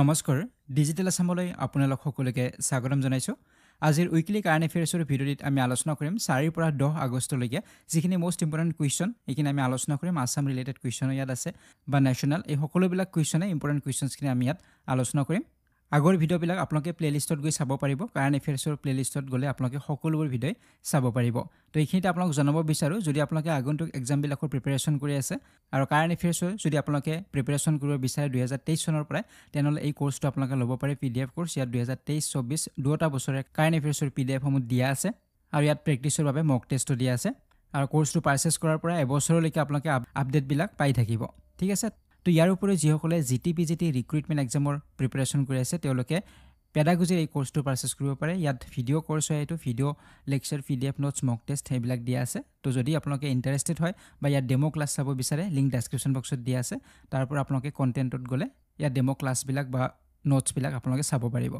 নমস্কাৰ ডিজিটেল আছামলৈ আপোনালোক সকলোকে স্বাগতম জনাইছোঁ আজিৰ উইকলি কাৰেণ্ট এফেয়াৰ্ছৰ ভিডিঅ'ত আমি আলোচনা কৰিম চাৰিৰ পৰা দহ আগষ্টলৈকে যিখিনি মষ্ট ইম্পৰ্টেণ্ট কুৱেশ্যন এইখিনি আমি আলোচনা কৰিম আছাম ৰিলেটেড কুৱেশ্যনো ইয়াত আছে বা নেশ্যনেল এই সকলোবিলাক কুৱেশ্যনে ইম্পৰ্টেণ্ট কুৱেশ্যনছখিনি আমি ইয়াত আলোচনা কৰিম আগৰ ভিডিঅ'বিলাক আপোনালোকে প্লে'লিষ্টত গৈ চাব পাৰিব কাৰেণ্ট এফেয়াৰ্ছৰ প্লে'লিষ্টত গ'লে আপোনালোকে সকলোবোৰ ভিডিঅ' চাব পাৰিব তো এইখিনিতে আপোনালোক জনাব বিচাৰোঁ যদি আপোনালোকে আগন্তুক এক্সামবিলাকৰ প্ৰিপেৰেশ্যন কৰি আছে আৰু কাৰেণ্ট এফেয়াৰ্ছৰ যদি আপোনালোকে প্ৰিপেৰেশ্যন কৰিব বিচাৰে দুহেজাৰ তেইছ চনৰ পৰাই তেনেহ'লে এই কৰ্চটো আপোনালোকে ল'ব পাৰে পি ডি এফ কৰ্চ ইয়াত দুহেজাৰ তেইছ চৌব্বিছ দুটা বছৰে কাৰেণ্ট এফেয়াৰ্ছৰ পি ডি এফসমূহ দিয়া আছে আৰু ইয়াত প্ৰেক্টিছৰ বাবে মক টেষ্টো দিয়া আছে আৰু কৰ্চটো পাৰ্চেছ কৰাৰ পৰা এবছৰলৈকে আপোনালোকে আপডেটবিলাক পাই থাকিব ঠিক আছে তো ইয়াৰ উপৰিও যিসকলে G T B G T recruitment এক্সামৰ প্ৰিপেৰেশ্যন কৰি আছে তেওঁলোকে পেডাগজিৰ এই কৰ্চটো পাৰ্চেছ কৰিব পাৰে ইয়াত ভিডিঅ' কৰ্চ হয় এইটো video' lecture P D F notes mock test সেইবিলাক দিয়া আছে তো যদি আপোনালোকে ইণ্টাৰেষ্টেড হয় বা ইয়াত ডেম' ক্লাছ চাব বিচাৰে লিংক ডেছক্ৰিপশ্যন বক্সত দিয়া আছে তাৰ পৰা আপোনালোকে কণ্টেণ্টত গ'লে ইয়াত ডেম' ক্লাছবিলাক বা নোটছবিলাক আপোনালোকে চাব পাৰিব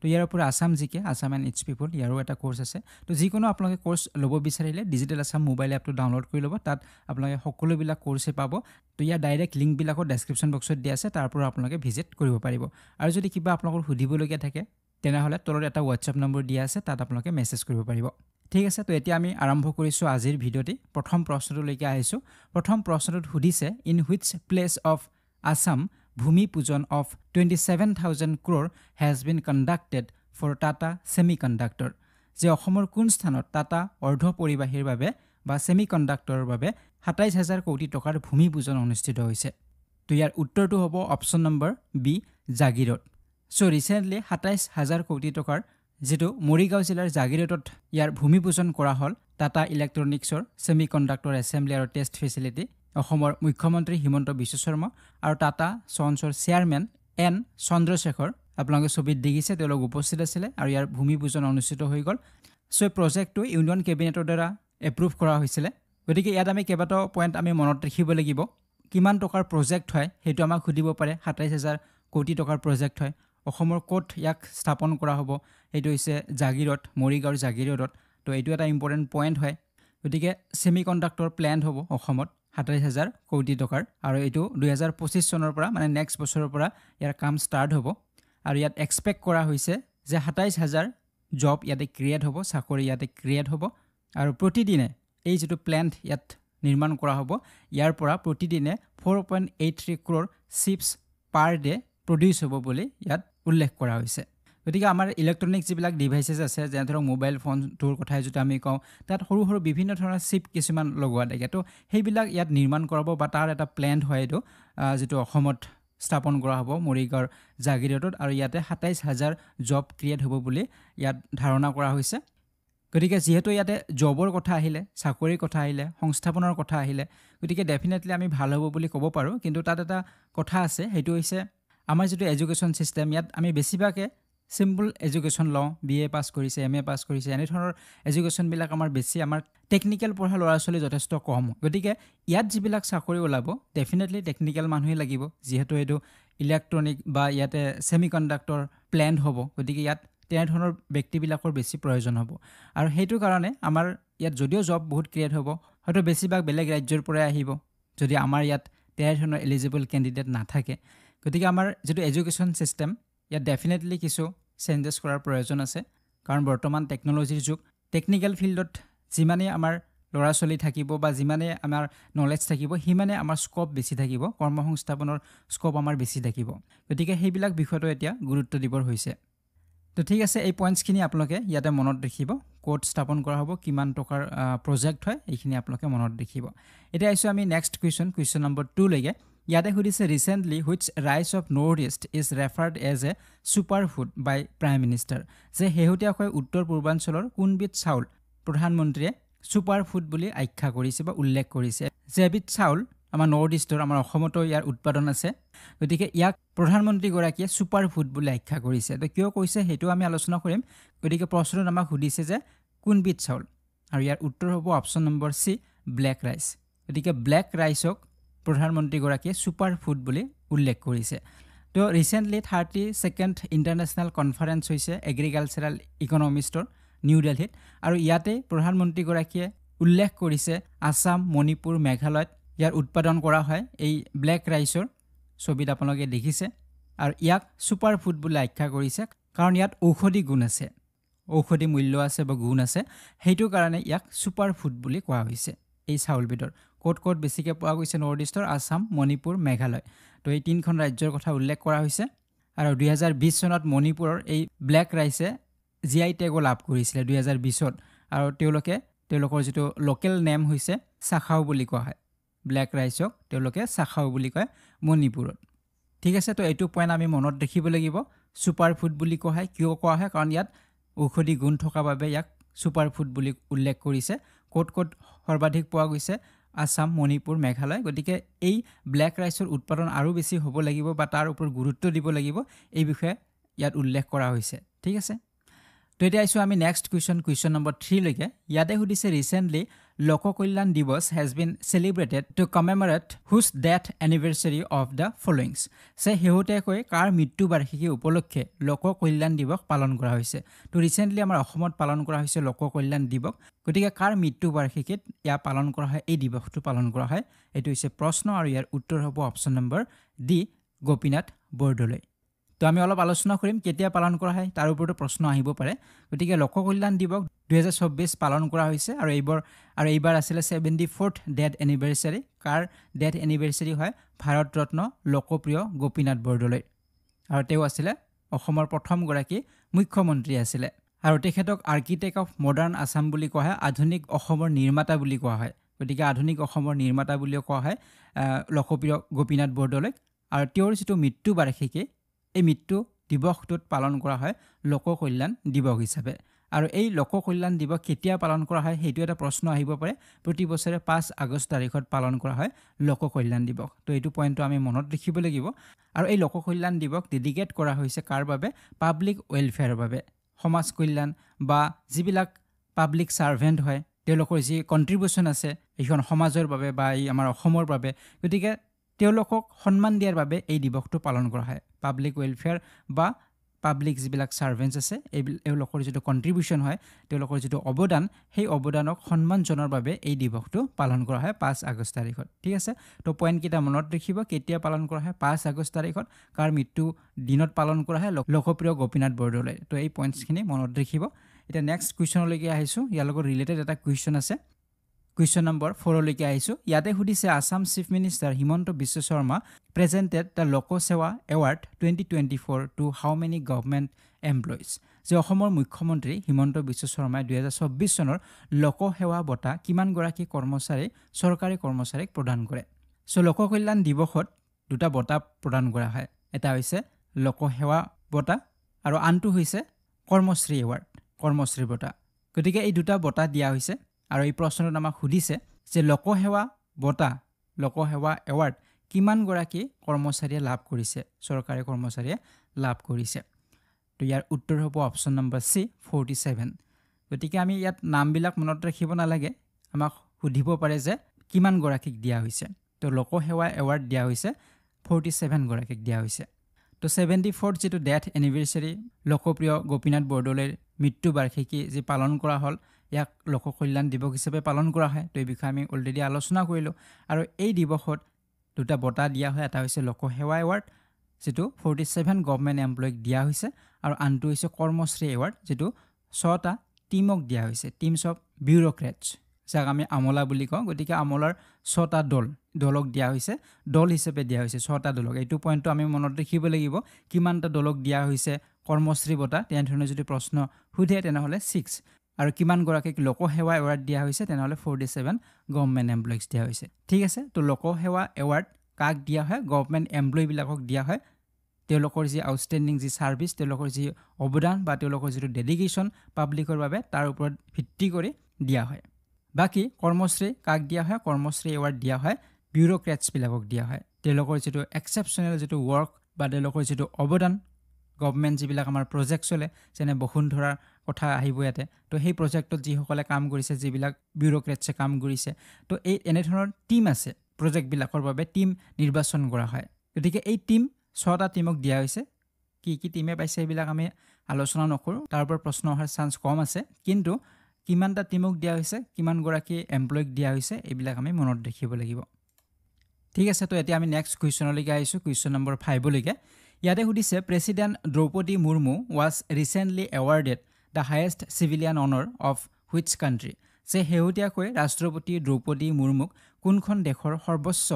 তো ইয়াৰ ওপৰত আছাম জিকে কে আছাম এণ্ড ইটছ পিপল ইয়াৰো এটা কোৰ্চ আছে তো যিকোনো আপোনালোকে কোৰ্চ ল'ব বিচাৰিলে ডিজিটেল আছাম মোবাইল এপটো ডাউনলোড কৰি ল'ব তাত আপোনালোকে সকলোবিলাক কোৰ্চেই পাব তো ইয়াৰ ডাইৰেক্ট লিংকবিলাকো ডেছক্ৰিপশ্যন বক্সত দিয়া আছে তাৰ পৰা আপোনালোকে ভিজিট কৰিব পাৰিব আৰু যদি কিবা আপোনালোকৰ সুধিবলগীয়া থাকে তেনেহ'লে তলত এটা হোৱাটছএপ নম্বৰ দিয়া আছে তাত আপোনালোকে মেছেজ কৰিব পাৰিব ঠিক আছে তো এতিয়া আমি আৰম্ভ কৰিছোঁ আজিৰ ভিডিঅ'টি প্ৰথম প্ৰশ্নটোলৈকে আহিছোঁ প্ৰথম প্ৰশ্নটোত সুধিছে in which place of Assam bhoomi pujan of twenty seven thousand crore has been conducted for Tata semiconductor যে অসমৰ কোন স্থানত টাটা অৰ্ধপৰিবাহীৰ বাবে বা ছেমি কণ্ডাক্টৰৰ বাবে সাতাইছ হাজাৰ কোটি টকাৰ ভূমি পূজন অনুষ্ঠিত হৈছে তো ইয়াৰ উত্তৰটো হ'ব অপশ্যন নম্বৰ বি জাগিৰত চ' ৰিচেণ্টলি সাতাইছ হাজাৰ কোটি টকাৰ যিটো মৰিগাঁও জিলাৰ জাগিৰতত ইয়াৰ ভূমি পূজন কৰা হ'ল টাটা ইলেক্ট্ৰনিক্সৰ ছেমি কণ্ডাক্টৰ এছেম্বলি আৰু টেষ্ট ফেচিলিটি অসমৰ মুখ্যমন্ত্ৰী হিমন্ত বিশ্ব শৰ্মা আৰু টাটা চনছৰ চেয়াৰমেন এন চন্দ্ৰশেখৰ আপোনালোকে ছবিত দেখিছে তেওঁলোক উপস্থিত আছিলে আৰু ইয়াৰ ভূমি পূজন অনুষ্ঠিত হৈ গ'ল চ' এই প্ৰজেক্টটো ইউনিয়ন কেবিনেটৰ দ্বাৰা এপ্ৰুভ কৰা হৈছিলে গতিকে ইয়াত আমি কেইবাটাও পইণ্ট আমি মনত ৰাখিব লাগিব কিমান টকাৰ প্ৰজেক্ট হয় সেইটো আমাক সুধিব পাৰে সাতাইছ হাজাৰ কোটি টকাৰ প্ৰজেক্ট হয় অসমৰ ক'ত ইয়াক স্থাপন কৰা হ'ব সেইটো হৈছে জাগিৰত মৰিগাঁৱৰ জাগিৰোডত ত' এইটো এটা ইম্পৰ্টেণ্ট পইণ্ট হয় গতিকে ছেমি কণ্ডাক্টৰ প্লেণ্ট হ'ব অসমত সাতাইছ হাজাৰ কোটি টকাৰ আৰু এইটো দুহেজাৰ পঁচিছ চনৰ পৰা মানে নেক্সট বছৰৰ পৰা ইয়াৰ কাম ষ্টাৰ্ট হ'ব আৰু ইয়াত এক্সপেক্ট কৰা হৈছে যে সাতাইছ হাজাৰ জব ইয়াতে ক্ৰিয়েট হ'ব চাকৰি ইয়াতে ক্ৰিয়েট হ'ব আৰু প্ৰতিদিনে এই যিটো প্লেণ্ট ইয়াত নিৰ্মাণ কৰা হ'ব ইয়াৰ পৰা প্ৰতিদিনে four point eight three crore chips per day' produce হ'ব বুলি ইয়াত উল্লেখ কৰা হৈছে গতিকে আমাৰ ইলেক্ট্ৰনিক যিবিলাক ডিভাইচেছ আছে যেনে ধৰক মোবাইল ফোনটোৰ কথাই যদি আমি কওঁ তাত সৰু সৰু বিভিন্ন ধৰণৰ চিপ কিছুমান লগোৱা থাকে তো সেইবিলাক ইয়াত নিৰ্মাণ কৰাব বা তাৰ এটা প্লেন হয় এইটো যিটো অসমত স্থাপন কৰা হ'ব মৰিগাঁৱৰ জাগিৰটোত আৰু ইয়াতে সাতাইছ হাজাৰ জব ক্ৰিয়েট হ'ব বুলি ইয়াত ধাৰণা কৰা হৈছে গতিকে যিহেতু ইয়াতে জবৰ কথা আহিলে চাকৰিৰ কথা আহিলে সংস্থাপনৰ কথা আহিলে গতিকে ডেফিনেটলি আমি ভাল হ'ব বুলি ক'ব পাৰোঁ কিন্তু তাত এটা কথা আছে সেইটো হৈছে আমাৰ যিটো এডুকেশ্যন ছিষ্টেম ইয়াত আমি বেছিভাগে চিম্পল এডুকেশ্যন লওঁ বি এ পাছ কৰিছে এম এ পাছ কৰিছে এনেধৰণৰ এডুকেশ্যনবিলাক আমাৰ বেছি আমাৰ টেকনিকেল পঢ়া ল'ৰা ছোৱালী যথেষ্ট কম গতিকে ইয়াত যিবিলাক চাকৰি ওলাব ডেফিনেটলি টেকনিকেল মানুহেই লাগিব যিহেতু এইটো ইলেক্ট্ৰনিক বা ইয়াতে ছেমি কণ্ডাক্টৰ প্লেণ্ট হ'ব গতিকে ইয়াত তেনেধৰণৰ ব্যক্তিবিলাকৰ বেছি প্ৰয়োজন হ'ব আৰু সেইটো কাৰণে আমাৰ ইয়াত যদিও জব বহুত ক্ৰিয়েট হ'ব হয়তো বেছিভাগ বেলেগ ৰাজ্যৰ পৰাই আহিব যদি আমাৰ ইয়াত তেনেধৰণৰ এলিজিবল কেণ্ডিডেট নাথাকে গতিকে আমাৰ যিটো এডুকেশ্যন ছিষ্টেম ইয়াত ডেফিনেটলি কিছু চেঞ্জেছ কৰাৰ প্ৰয়োজন আছে কাৰণ বৰ্তমান টেকন'লজিৰ যুগ টেকনিকেল ফিল্ডত যিমানেই আমাৰ ল'ৰা ছোৱালী থাকিব বা যিমানেই আমাৰ নলেজ থাকিব সিমানেই আমাৰ স্ক'প বেছি থাকিব কৰ্ম সংস্থাপনৰ স্ক'প আমাৰ বেছি থাকিব গতিকে সেইবিলাক বিষয়টো এতিয়া গুৰুত্ব দিবৰ হৈছে তো ঠিক আছে এই পইণ্টছখিনি আপোনালোকে ইয়াতে মনত ৰাখিব ক'ত স্থাপন কৰা হ'ব কিমান টকাৰ প্ৰজেক্ট হয় এইখিনি আপোনালোকে মনত ৰাখিব এতিয়া আহিছোঁ আমি নেক্সট কুৱেশ্যন কুৱেশ্যন নম্বৰ টুলৈকে ইয়াতে সুধিছে recently which rice of north east is referred as a super food by prime minister যে শেহতীয়াকৈ উত্তৰ পূৰ্বাঞ্চলৰ কোনবিধ চাউল প্ৰধানমন্ত্ৰীয়ে ছুপাৰ ফুড বুলি আখ্যা কৰিছে বা উল্লেখ কৰিছে জেবিধ চাউল আমাৰ নৰ্থ ইষ্টৰ আমাৰ অসমতো ইয়াৰ উৎপাদন আছে গতিকে ইয়াক প্ৰধানমন্ত্ৰীগৰাকীয়ে ছুপাৰ ফুড বুলি আখ্যা কৰিছে তো কিয় কৈছে সেইটো আমি আলোচনা কৰিম গতিকে প্ৰশ্নত আমাক সুধিছে যে কোনবিধ চাউল আৰু ইয়াৰ উত্তৰ হ'ব option number C black rice গতিকে ব্লেক ৰাইচক প্ৰধানমন্ত্ৰীগৰাকীয়ে ছুপাৰ ফুড বুলি উল্লেখ কৰিছে তো recently thirty second international conference হৈছে এগ্ৰিকালচাৰেল ইকনমিষ্টৰ নিউ দেলহিত আৰু ইয়াতেই প্ৰধানমন্ত্ৰীগৰাকীয়ে উল্লেখ কৰিছে আসাম মণিপুৰ মেঘালয়ত ইয়াৰ উৎপাদন কৰা হয় এই ব্লেক ৰাইচৰ ছবিত আপোনালোকে দেখিছে আৰু ইয়াক ছুপাৰ ফুড বুলি আখ্যা কৰিছে কাৰণ ইয়াত ঔষধি গুণ আছে ঔষধি মূল্য আছে বা গুণ আছে সেইটো কাৰণে ইয়াক ছুপাৰ ফুড বুলি কোৱা হৈছে এই চাউলবিধৰ ক'ত ক'ত বেছিকৈ পোৱা গৈছে নৰ্থ ইষ্টৰ আসাম মণিপুৰ মেঘালয় তো এই তিনিখন ৰাজ্যৰ কথা উল্লেখ কৰা হৈছে আৰু দুহেজাৰ বিছ চনত মণিপুৰৰ এই ব্লেক ৰাইচে জি আই টেগো লাভ কৰিছিলে দুহেজাৰ বিছত আৰু তেওঁলোকে তেওঁলোকৰ যিটো লোকেল নেম হৈছে চাখাও বুলি কোৱা হয় ব্লেক ৰাইচক তেওঁলোকে চাখাও বুলি কয় মণিপুৰত ঠিক আছে তো এইটো পইণ্ট আমি মনত ৰাখিব লাগিব ছুপাৰ ফুড বুলি কোৱা হয় কিয় কোৱা হয় কাৰণ ইয়াত ঔষধি গুণ থকা বাবে ইয়াক ছুপাৰ ফুড বুলি উল্লেখ কৰিছে ক'ত ক'ত সৰ্বাধিক পোৱা গৈছে আসাম মণিপুৰ মেঘালয় গতিকে এই ব্লেক ৰাইচৰ উৎপাদন আৰু বেছি হ'ব লাগিব বা তাৰ ওপৰত গুৰুত্ব দিব লাগিব এই বিষয়ে ইয়াত উল্লেখ কৰা হৈছে ঠিক আছে তো এতিয়া আহিছোঁ আমি নেক্সট কুৱেশ্যন কুৱেশ্যন নম্বৰ থ্ৰীলৈকে ইয়াতে সুধিছে recently Lok Kalyan Diwas has been celebrated to commemorate whose death anniversary of the followings চে শেহতীয়াকৈ কাৰ মৃত্যু বাৰ্ষিকী উপলক্ষে লোক কল্যাণ দিৱস পালন কৰা হৈছে তো ৰিচেণ্টলি আমাৰ অসমত পালন কৰা হৈছে লোক কল্যাণ দিৱস গতিকে কাৰ মৃত্যু বাৰ্ষিকীত ইয়াৰ পালন কৰা হয় এই দিৱসটো পালন কৰা হয় এইটো হৈছে প্ৰশ্ন আৰু ইয়াৰ উত্তৰ হ'ব option number D Gopinath Bordoloi তো আমি অলপ আলোচনা কৰিম কেতিয়া পালন কৰা হয় তাৰ ওপৰতো প্ৰশ্ন আহিব পাৰে গতিকে লোক কল্যাণ দিৱস দুহেজাৰ চৌব্বিছ পালন কৰা হৈছে আৰু এইবাৰ আৰু এইবাৰ আছিলে ছেভেণ্টি ফ'ৰ্থ ডেথ এনিভাৰ্চাৰী কাৰ ডেথ এনিভাৰ্চাৰী হয় ভাৰত ৰত্ন লোকপ্ৰিয় গোপীনাথ বৰদলৈ আৰু তেওঁ আছিলে অসমৰ প্ৰথমগৰাকী মুখ্যমন্ত্ৰী আছিলে আৰু তেখেতক আৰ্কিটেক্ট অফ মডাৰ্ণ আছাম বুলি কোৱা হয় আধুনিক অসমৰ নিৰ্মাতা বুলি কোৱা হয় গতিকে আধুনিক অসমৰ নিৰ্মাতা বুলিও কোৱা হয় লোকপ্ৰিয় গোপীনাথ বৰদলৈক আৰু তেওঁৰ যিটো মৃত্যু বাৰ্ষিকী এই মৃত্যু দিৱসটোত পালন কৰা হয় লোক কল্যাণ দিৱস হিচাপে আৰু এই লোককল্যাণ দিৱস কেতিয়া পালন কৰা হয় সেইটো এটা প্ৰশ্ন আহিব পাৰে প্ৰতি বছৰে পাঁচ আগষ্ট তাৰিখত পালন কৰা হয় লোক কল্যাণ দিৱস তো এইটো পইণ্টটো আমি মনত ৰাখিব লাগিব আৰু এই লোক কল্যাণ দিৱস ডেডিকেট কৰা হৈছে কাৰ বাবে পাব্লিক ৱেলফেয়াৰৰ বাবে সমাজ কল্যাণ বা যিবিলাক পাব্লিক ছাৰ্ভেণ্ট হয় তেওঁলোকৰ যি কণ্ট্ৰিবিউশ্যন আছে এইখন সমাজৰ বাবে বা এই আমাৰ অসমৰ বাবে গতিকে তেওঁলোকক সন্মান দিয়াৰ বাবে এই দিৱসটো পালন কৰা হয় পাব্লিক ৱেলফেয়াৰ বা পাব্লিক যিবিলাক ছাৰ্ভেণ্টছ আছে এইবিলাক এওঁলোকৰ যিটো কণ্ট্ৰিবিউশ্যন হয় তেওঁলোকৰ যিটো অৱদান সেই অৱদানক সন্মান জনোৱাৰ বাবে এই দিৱসটো পালন কৰা হয় পাঁচ আগষ্ট তাৰিখত ঠিক আছে তো পইণ্টকেইটা মনত ৰাখিব কেতিয়া পালন কৰা হয় পাঁচ আগষ্ট তাৰিখত কাৰ মৃত্যু দিনত পালন কৰা হয় লোকপ্ৰিয় গোপীনাথ বৰদলৈ তো এই পইণ্টছখিনি মনত ৰাখিব এতিয়া নেক্সট কুৱেশ্যনলৈকে আহিছোঁ ইয়াৰ লগত ৰিলেটেড এটা কুৱেশ্যন আছে কুৱেশ্যন নম্বৰ ফ'ৰলৈকে আহিছোঁ ইয়াতে সুধিছে Assam chief minister Himanta Biswa Sarma presented the Loksewa award twenty twenty four to how many government employees যে অসমৰ মুখ্যমন্ত্ৰী হিমন্ত বিশ্ব শৰ্মাই দুহেজাৰ চৌব্বিছ চনৰ লোকসেৱা বঁটা কিমানগৰাকী কৰ্মচাৰী চৰকাৰী কৰ্মচাৰীক প্ৰদান কৰে চ' লোককল্যাণ দিৱসত দুটা বঁটা প্ৰদান কৰা হয় এটা হৈছে লোকসেৱা বঁটা আৰু আনটো হৈছে কৰ্মশ্ৰী এৱাৰ্ড কৰ্মশ্ৰী বঁটা গতিকে এই দুটা বঁটা দিয়া হৈছে আৰু এই প্ৰশ্নটোত আমাক সুধিছে যে লোকসেৱা বঁটা লোকসেৱা এৱাৰ্ড কিমানগৰাকী কৰ্মচাৰীয়ে লাভ কৰিছে চৰকাৰী কৰ্মচাৰীয়ে লাভ কৰিছে তো ইয়াৰ উত্তৰ হ'ব option number C forty seven গতিকে আমি ইয়াত নামবিলাক মনত ৰাখিব নালাগে আমাক সুধিব পাৰে যে কিমানগৰাকীক দিয়া হৈছে তো লোকসেৱা এৱাৰ্ড দিয়া হৈছে ফৰ্টি ছেভেনগৰাকীক দিয়া হৈছে তো ছেভেণ্টি ফ'ৰ্থ যিটো ডেথ এনিভাৰ্চাৰী লোকপ্ৰিয় গোপীনাথ বৰদলৈৰ মৃত্যু বাৰ্ষিকী যি পালন কৰা হ'ল ইয়াক লোক কল্যাণ দিৱস হিচাপে পালন কৰা হয় তো এই বিষয়ে আমি অলৰেডি আলোচনা কৰিলোঁ আৰু এই দিৱসত দুটা বঁটা দিয়া হয় এটা হৈছে লোকসেৱা এৱাৰ্ড যিটো ফৰ্টি ছেভেন গভমেণ্ট এমপ্লয়ীক দিয়া হৈছে আৰু আনটো হৈছে কৰ্মশ্ৰী এৱাৰ্ড যিটো ছটা টীমক দিয়া হৈছে টিমছ অফ বিউৰক্ৰেটছ যাক আমি আমলা বুলি কওঁ গতিকে আমলাৰ ছটা দল দলক দিয়া হৈছে দল হিচাপে দিয়া হৈছে ছটা দলক এইটো পইণ্টটো আমি মনত ৰাখিব লাগিব কিমানটা দলক দিয়া হৈছে কৰ্মশ্ৰী বঁটা তেনেধৰণে যদি প্ৰশ্ন সোধে তেনেহ'লে ছিক্স আৰু কিমানগৰাকীক লোকসেৱা এৱাৰ্ড দিয়া হৈছে তেনেহ'লে ফৰ্টি ছেভেন গভমেণ্ট এমপ্লয়িজ দিয়া হৈছে ঠিক আছে তো লোকসেৱা এৱাৰ্ড কাক দিয়া হয় গভমেণ্ট এমপ্লয়িবিলাকক দিয়া হয় তেওঁলোকৰ যি আউটষ্টেণ্ডিং যি ছাৰ্ভিচ তেওঁলোকৰ যি অৱদান বা তেওঁলোকৰ যিটো ডেডিকেশ্যন পাব্লিকৰ বাবে তাৰ ওপৰত ভিত্তি কৰি দিয়া হয় বাকী কৰ্মশ্ৰী কাক দিয়া হয় কৰ্মশ্ৰী এৱাৰ্ড দিয়া হয় বিউৰক্ৰেটছবিলাকক দিয়া হয় তেওঁলোকৰ যিটো এক্সেপচনেল যিটো ৱৰ্ক বা তেওঁলোকৰ যিটো অৱদান গভমেণ্ট যিবিলাক আমাৰ প্ৰজেক্ট চলে যেনে বসুন্ধৰাৰ কথা আহিব ইয়াতে তো সেই প্ৰজেক্টত যিসকলে কাম কৰিছে যিবিলাক বিউৰক্ৰেটছে কাম কৰিছে তো এই এনেধৰণৰ টীম আছে প্ৰজেক্টবিলাকৰ বাবে টীম নিৰ্বাচন কৰা হয় গতিকে এই টীম ছটা টীমক দিয়া হৈছে কি কি টীমে পাইছে সেইবিলাক আমি আলোচনা নকৰোঁ তাৰ ওপৰত প্ৰশ্ন অহাৰ চান্স কম আছে কিন্তু কিমানটা টীমক দিয়া হৈছে কিমানগৰাকী এমপ্লয়ীক দিয়া হৈছে এইবিলাক আমি মনত ৰাখিব লাগিব ঠিক আছে তো এতিয়া আমি নেক্সট কুৱেশ্যনলৈকে আহিছোঁ কুৱেশ্যন নম্বৰ ফাইভলৈকে ইয়াতে সুধিছে president Droupadi Murmu was recently awarded the highest civilian honour of which country যে শেহতীয়াকৈ ৰাষ্ট্ৰপতি দ্ৰৌপদী মুৰ্মুক কোনখন দেশৰ সৰ্বোচ্চ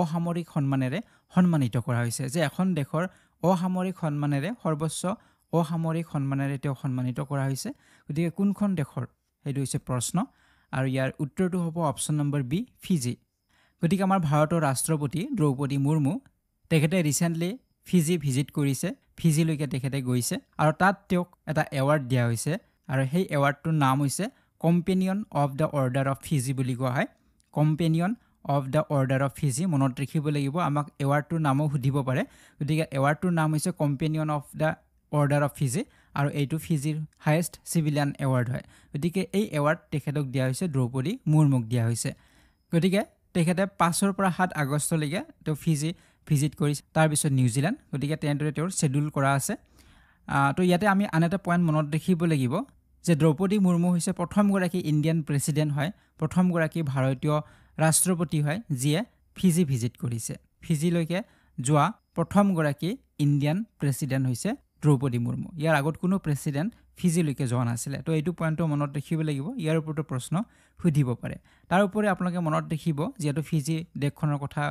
অসামৰিক সন্মানেৰে সন্মানিত কৰা হৈছে যে এখন দেশৰ অসামৰিক সন্মানেৰে সৰ্বোচ্চ অসামৰিক সন্মানেৰে তেওঁ সন্মানিত কৰা হৈছে গতিকে কোনখন দেশৰ সেইটো হৈছে প্ৰশ্ন আৰু ইয়াৰ উত্তৰটো হ'ব অপশ্যন নম্বৰ বি ফিজি গতিকে আমাৰ ভাৰতৰ ৰাষ্ট্ৰপতি দ্ৰৌপদী মুৰ্মু তেখেতে ৰিচেণ্টলি ফিজি ভিজিট কৰিছে ফিজিলৈকে তেখেতে গৈছে আৰু তাত তেওঁক এটা এৱাৰ্ড দিয়া হৈছে আৰু সেই এৱাৰ্ডটোৰ নাম হৈছে companion of the order of Fiji বুলি কোৱা হয় companion of the order of Fiji মনত ৰাখিব লাগিব আমাক এৱাৰ্ডটোৰ নামো সুধিব পাৰে গতিকে এৱাৰ্ডটোৰ নাম হৈছে companion of the order of Fiji আৰু এইটো ফিজিৰ হায়েষ্ট চিভিলিয়ান এৱাৰ্ড হয় গতিকে এই এৱাৰ্ড তেখেতক দিয়া হৈছে দ্ৰৌপদী মুৰ্মুক দিয়া হৈছে গতিকে তেখেতে পাঁচৰ পৰা সাত আগষ্টলৈকে তেওঁ ফিজি ভিজিট কৰি তাৰপিছত নিউজিলেণ্ড গতিকে তেনেদৰে তেওঁৰ শ্বেডিউল কৰা আছে তো ইয়াতে আমি আন এটা পইণ্ট মনত ৰাখিব লাগিব যে দ্ৰৌপদী মুৰ্মু হৈছে প্ৰথমগৰাকী ইণ্ডিয়ান প্ৰেচিডেণ্ট হয় প্ৰথমগৰাকী ভাৰতীয় ৰাষ্ট্ৰপতি হয় যিয়ে ফিজি ভিজিট কৰিছে ফিজিলৈকে যোৱা প্ৰথমগৰাকী ইণ্ডিয়ান প্ৰেচিডেণ্ট হৈছে দ্ৰৌপদী মুৰ্মু ইয়াৰ আগত কোনো প্ৰেচিডেণ্ট ফিজিলৈকে যোৱা নাছিলে তো এইটো পইণ্টটো মনত ৰাখিব লাগিব ইয়াৰ ওপৰতো প্ৰশ্ন সুধিব পাৰে তাৰ উপৰি আপোনালোকে মনত ৰাখিব যিহেতু ফিজি দেশখনৰ কথা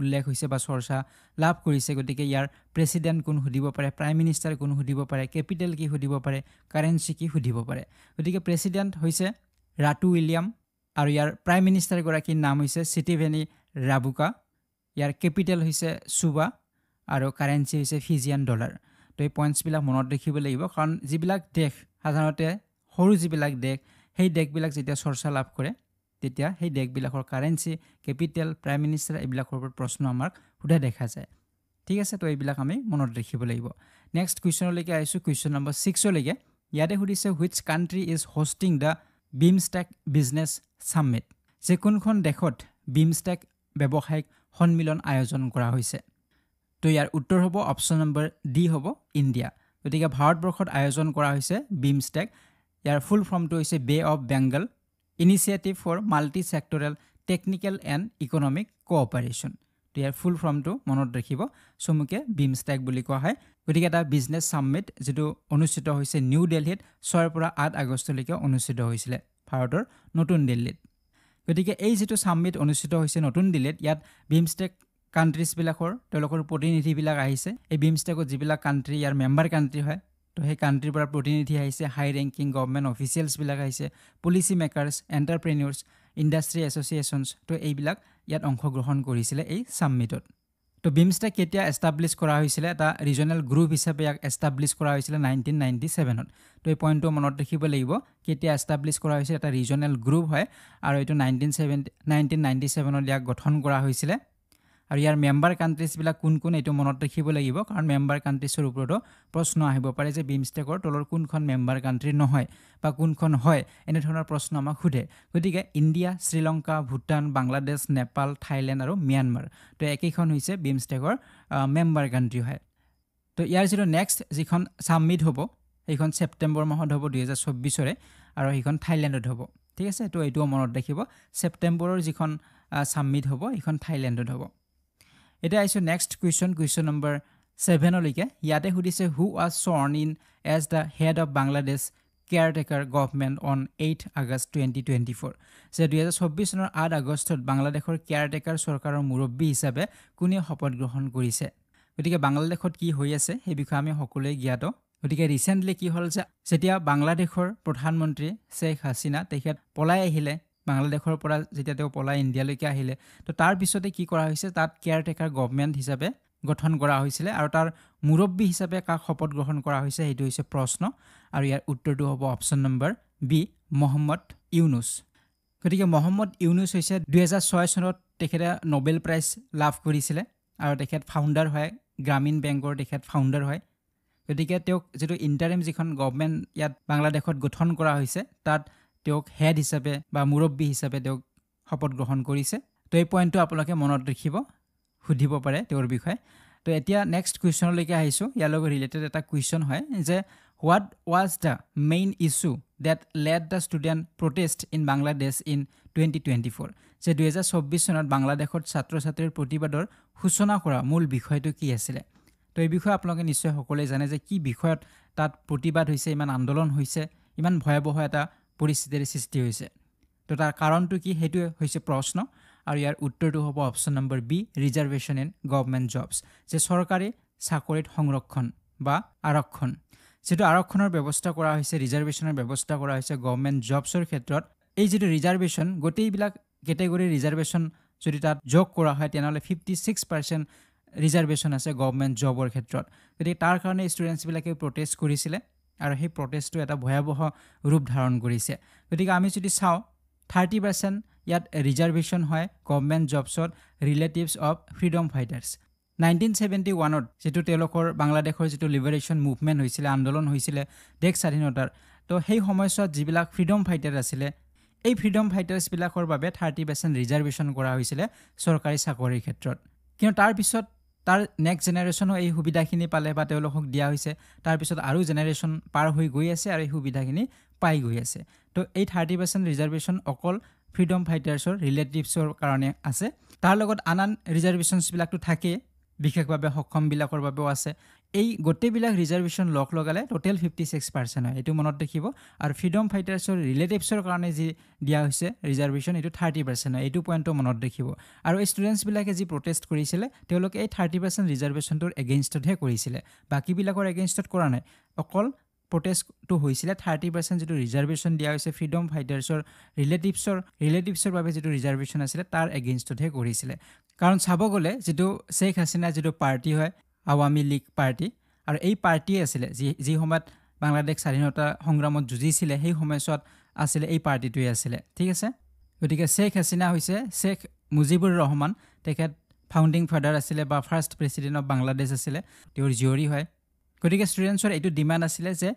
উল্লেখ হৈছে বা চৰ্চা লাভ কৰিছে গতিকে ইয়াৰ প্ৰেচিডেণ্ট কোন সুধিব পাৰে প্ৰাইম মিনিষ্টাৰ কোন সুধিব পাৰে কেপিটেল কি সুধিব পাৰে কাৰেঞ্চি কি সুধিব পাৰে গতিকে প্ৰেচিডেণ্ট হৈছে ৰাটু উইলিয়াম আৰু ইয়াৰ প্ৰাইম মিনিষ্টাৰগৰাকীৰ নাম হৈছে চিটিভেনী ৰাবুকা ইয়াৰ কেপিটেল হৈছে চুবা আৰু কাৰেঞ্চি হৈছে ফিজিয়ান ডলাৰ তো এই পইণ্টছবিলাক মনত ৰাখিব লাগিব কাৰণ যিবিলাক দেশ সাধাৰণতে সৰু যিবিলাক দেশ সেই দেশবিলাক যেতিয়া চৰ্চা লাভ কৰে তেতিয়া সেই দেশবিলাকৰ কাৰেঞ্চি কেপিটেল প্ৰাইম মিনিষ্টাৰ এইবিলাকৰ ওপৰত প্ৰশ্ন আমাক সোধা দেখা যায় ঠিক আছে তো এইবিলাক আমি মনত ৰাখিব লাগিব নেক্সট কুৱেশ্যনলৈকে আহিছোঁ কুৱেশ্যন নম্বৰ ছিক্সলৈকে ইয়াতে সুধিছে which country is hosting the BIMSTEC business summit যে কোনখন দেশত বিমষ্টেক ব্যৱসায়িক সন্মিলন আয়োজন কৰা হৈছে তো ইয়াৰ উত্তৰ হ'ব অপশ্যন নম্বৰ ডি হ'ব ইণ্ডিয়া গতিকে ভাৰতবৰ্ষত আয়োজন কৰা হৈছে বিমষ্টেক ইয়াৰ ফুল ফৰ্মটো হৈছে Bay of Bengal initiative for multi sectoral technical and economic cooperation তো ইয়াৰ ফুল ফৰ্মটো মনত ৰাখিব চমুকৈ বিমষ্টেক বুলি কোৱা হয় গতিকে এটা বিজনেছ চামমিট যিটো অনুষ্ঠিত হৈছে নিউ দিল্লীত ছয়ৰ পৰা আঠ আগষ্টলৈকে অনুষ্ঠিত হৈছিলে ভাৰতৰ নতুন দিল্লীত গতিকে এই যিটো চামমিট অনুষ্ঠিত হৈছে নতুন দিল্লীত ইয়াত বিমষ্টেক কাণ্ট্ৰিজবিলাকৰ তেওঁলোকৰ প্ৰতিনিধিবিলাক আহিছে এই বিমষ্টেকত যিবিলাক কাণ্ট্ৰি ইয়াৰ মেম্বাৰ কাণ্ট্ৰি হয় তো সেই কাণ্ট্ৰিৰ পৰা প্ৰতিনিধি আহিছে হাই ৰেংকিং গভমেণ্ট অফিচিয়েলছবিলাক আহিছে policy makers entrepreneurs industry associations তো এইবিলাক ইয়াত অংশগ্ৰহণ কৰিছিলে এই ছাবমিটত তো বিমষ্টেক কেতিয়া এষ্টাব্লিছ কৰা হৈছিলে এটা ৰিজনেল গ্ৰুপ হিচাপে ইয়াক এষ্টাব্লিছ কৰা হৈছিলে নাইনটিন নাইণ্টি ছেভেনত তো এই পইণ্টটো মনত ৰাখিব লাগিব কেতিয়া এষ্টাব্লিছ কৰা হৈছিলে এটা ৰিজনেল গ্ৰুপ হয় আৰু এইটো নাইনটিন ছেভেণ্টি নাইনটিন নাইণ্টি ছেভেনত ইয়াক গঠন কৰা হৈছিলে আৰু ইয়াৰ মেম্বাৰ কাণ্ট্ৰিজবিলাক কোন কোন এইটো মনত ৰাখিব লাগিব কাৰণ মেম্বাৰ কাণ্ট্ৰিজৰ ওপৰতো প্ৰশ্ন আহিব পাৰে যে বিমষ্টেকৰ তলৰ কোনখন মেম্বাৰ কাণ্ট্ৰি নহয় বা কোনখন হয় এনেধৰণৰ প্ৰশ্ন আমাক সোধে গতিকে ইণ্ডিয়া শ্ৰীলংকা ভূটান বাংলাদেশ নেপাল থাইলেণ্ড আৰু ম্যানমাৰ তো একেইখন হৈছে বিমষ্টেকৰ মেম্বাৰ কাণ্ট্ৰি হয় তো ইয়াৰ যিটো নেক্সট যিখন ছাবমিট হ'ব সেইখন ছেপ্টেম্বৰ মাহত হ'ব দুহেজাৰ চৌব্বিছৰে আৰু সেইখন থাইলেণ্ডত হ'ব ঠিক আছে তো এইটোও মনত ৰাখিব ছেপ্টেম্বৰৰ যিখন ছাবমিট হ'ব সেইখন থাইলেণ্ডত হ'ব এতিয়া আহিছোঁ নেক্সট কুৱেশ্যন কুৱেশ্যন নম্বৰ ছেভেনলৈকে ইয়াতে সুধিছে who was sworn in as the head of Bangladesh caretaker government on eight August twenty twenty four যে দুহেজাৰ চৌব্বিছ চনৰ আঠ আগষ্টত বাংলাদেশৰ কেয়াৰটেকাৰ চৰকাৰৰ মুৰব্বী হিচাপে কোনে শপত গ্ৰহণ কৰিছে গতিকে বাংলাদেশত কি হৈ আছে সেই বিষয়ে আমি সকলোৱে জ্ঞাত গতিকে ৰিচেণ্টলি কি হ'ল যে যেতিয়া বাংলাদেশৰ প্ৰধানমন্ত্ৰী শ্বেখ হাছিনা তেখেত পলাই আহিলে বাংলাদেশৰ পৰা যেতিয়া তেওঁ পলাই ইণ্ডিয়ালৈকে আহিলে তো তাৰপিছতে কি কৰা হৈছে তাত কেয়াৰ টেকাৰ গভমেণ্ট হিচাপে গঠন কৰা হৈছিলে আৰু তাৰ মুৰব্বী হিচাপে কাক শপত গ্ৰহণ কৰা হৈছে সেইটো হৈছে প্ৰশ্ন আৰু ইয়াৰ উত্তৰটো হ'ব option number B Muhammad Yunus গতিকে মহম্মদ ইউনুছ হৈছে দুহেজাৰ ছয় চনত তেখেতে নবেল প্ৰাইজ লাভ কৰিছিলে আৰু তেখেত ফাউণ্ডাৰ হয় গ্ৰামীণ বেংকৰ তেখেত ফাউণ্ডাৰ হয় গতিকে তেওঁক যিটো ইণ্টাৰিম যিখন গভমেণ্ট ইয়াত বাংলাদেশত গঠন কৰা হৈছে তাত তেওঁক হেড হিচাপে বা মুৰব্বী হিচাপে তেওঁক শপত গ্ৰহণ কৰিছে তো এই পইণ্টটো আপোনালোকে মনত ৰাখিব সুধিব পাৰে তেওঁৰ বিষয়ে তো এতিয়া নেক্সট কুৱেশ্যনলৈকে আহিছোঁ ইয়াৰ লগত ৰিলেটেড এটা কুৱেশ্যন হয় যে what was the main issue that led the student protest in Bangladesh in twenty twenty four যে দুহেজাৰ চৌব্বিছ চনত বাংলাদেশত ছাত্ৰ ছাত্ৰীৰ প্ৰতিবাদৰ সূচনা কৰা মূল বিষয়টো কি আছিলে তো এই বিষয়ে আপোনালোকে নিশ্চয় সকলোৱে জানে যে কি বিষয়ত তাত প্ৰতিবাদ হৈছে ইমান আন্দোলন হৈছে ইমান ভয়াৱহ এটা পৰিস্থিতিৰ সৃষ্টি হৈছে তো তাৰ কাৰণটো কি সেইটোৱে হৈছে প্ৰশ্ন আৰু ইয়াৰ উত্তৰটো হ'ব option number B reservation in government jobs যে চৰকাৰী চাকৰিত সংৰক্ষণ বা আৰক্ষণ যিটো আৰক্ষণৰ ব্যৱস্থা কৰা হৈছে ৰিজাৰ্ভেশ্যনৰ ব্যৱস্থা কৰা হৈছে গভমেণ্ট জবছৰ ক্ষেত্ৰত এই যিটো ৰিজাৰ্ভেশ্যন গোটেইবিলাক কেটেগৰীৰ ৰিজাৰ্ভেশ্যন যদি তাত যোগ কৰা হয় তেনেহ'লে ফিফটি ছিক্স পাৰ্চেণ্ট ৰিজাৰ্ভেশ্যন আছে গভৰ্ণমেণ্ট জবৰ ক্ষেত্ৰত গতিকে তাৰ কাৰণে ষ্টুডেণ্টছবিলাকেও প্ৰটেষ্ট কৰিছিলে আৰু সেই প্ৰটেষ্টটো এটা ভয়াৱহ ৰূপ ধাৰণ কৰিছে গতিকে আমি যদি চাওঁ থাৰ্টি পাৰ্চেণ্ট ইয়াত ৰিজাৰ্ভেশ্যন হয় গভমেণ্ট জবছত relatives of freedom fighters nineteen seventy ওৱানত যিটো তেওঁলোকৰ বাংলাদেশৰ যিটো লিবাৰেশ্যন মুভমেণ্ট হৈছিলে আন্দোলন হৈছিলে দেশ স্বাধীনতাৰ তো সেই সময়ছোৱাত যিবিলাক ফ্ৰীডম ফাইটাৰ আছিলে এই ফ্ৰীডম ফাইটাৰ্ছবিলাকৰ বাবে থাৰ্টি পাৰ্চেণ্ট ৰিজাৰ্ভেশ্যন কৰা হৈছিলে চৰকাৰী চাকৰিৰ ক্ষেত্ৰত কিন্তু তাৰপিছত তাৰ নেক্সট জেনেৰেশ্যনো এই সুবিধাখিনি পালে বা তেওঁলোকক দিয়া হৈছে তাৰপিছত আৰু জেনেৰেশ্যন পাৰ হৈ গৈ আছে আৰু এই সুবিধাখিনি পাই গৈ আছে তো এই থাৰ্টি পাৰ্চেণ্ট ৰিজাৰ্ভেশ্যন অকল ফ্ৰীডম ফাইটাৰ্ছৰ ৰিলেটিভছৰ কাৰণে আছে তাৰ লগত আন আন ৰিজাৰ্ভেশ্যনছবিলাকতো থাকেই বিশেষভাৱে সক্ষমবিলাকৰ বাবেও আছে এই গোটেইবিলাক ৰিজাৰ্ভেশ্যন লগ লগালে টোটেল ফিফটি ছিক্স পাৰ্চেণ্ট হয় এইটো মনত ৰাখিব আৰু ফ্ৰীডম ফাইটাৰ্ছৰ ৰিলেটিভছৰ কাৰণে যি দিয়া হৈছে ৰিজাৰ্ভেশ্যন এইটো থাৰ্টি পাৰ্চেণ্ট হয় এইটো পইণ্টটো মনত ৰাখিব আৰু এই ষ্টুডেণ্টছবিলাকে যি প্ৰটেষ্ট কৰিছিলে তেওঁলোকে এই থাৰ্টি পাৰ্চেণ্ট ৰিজাৰ্ভেশ্যনটোৰ এগেইনষ্টতহে কৰিছিলে বাকীবিলাকৰ এগেইনষ্টত কৰা নাই অকল প্ৰটেষ্টটো হৈছিলে থাৰ্টি পাৰ্চেণ্ট যিটো ৰিজাৰ্ভেশ্যন দিয়া হৈছে ফ্ৰীডম ফাইটাৰ্ছৰ ৰিলেটিভছৰ ৰিলেটিভছৰ বাবে যিটো ৰিজাৰ্ভেশ্যন আছিলে তাৰ এগেইনষ্টতহে কৰিছিলে কাৰণ চাব গ'লে যিটো শ্বেখ হাছিনা যিটো পাৰ্টি হয় আৱামী লীগ পাৰ্টি আৰু এই পাৰ্টিয়ে আছিলে যি যি সময়ত বাংলাদেশ স্বাধীনতা সংগ্ৰামত যুঁজিছিলে সেই সময়ছোৱাত আছিলে এই পাৰ্টীটোৱে আছিলে ঠিক আছে গতিকে শ্বেখ হাছিনা হৈছে শ্বেখ মুজিবুৰ ৰহমান তেখেত ফাউণ্ডিং ফাদাৰ আছিলে বা ফাৰ্ষ্ট প্ৰেচিডেণ্ট অফ বাংলাদেশ আছিলে তেওঁৰ জীয়ৰী হয় গতিকে ষ্টুডেণ্টছৰ এইটো ডিমাণ্ড আছিলে যে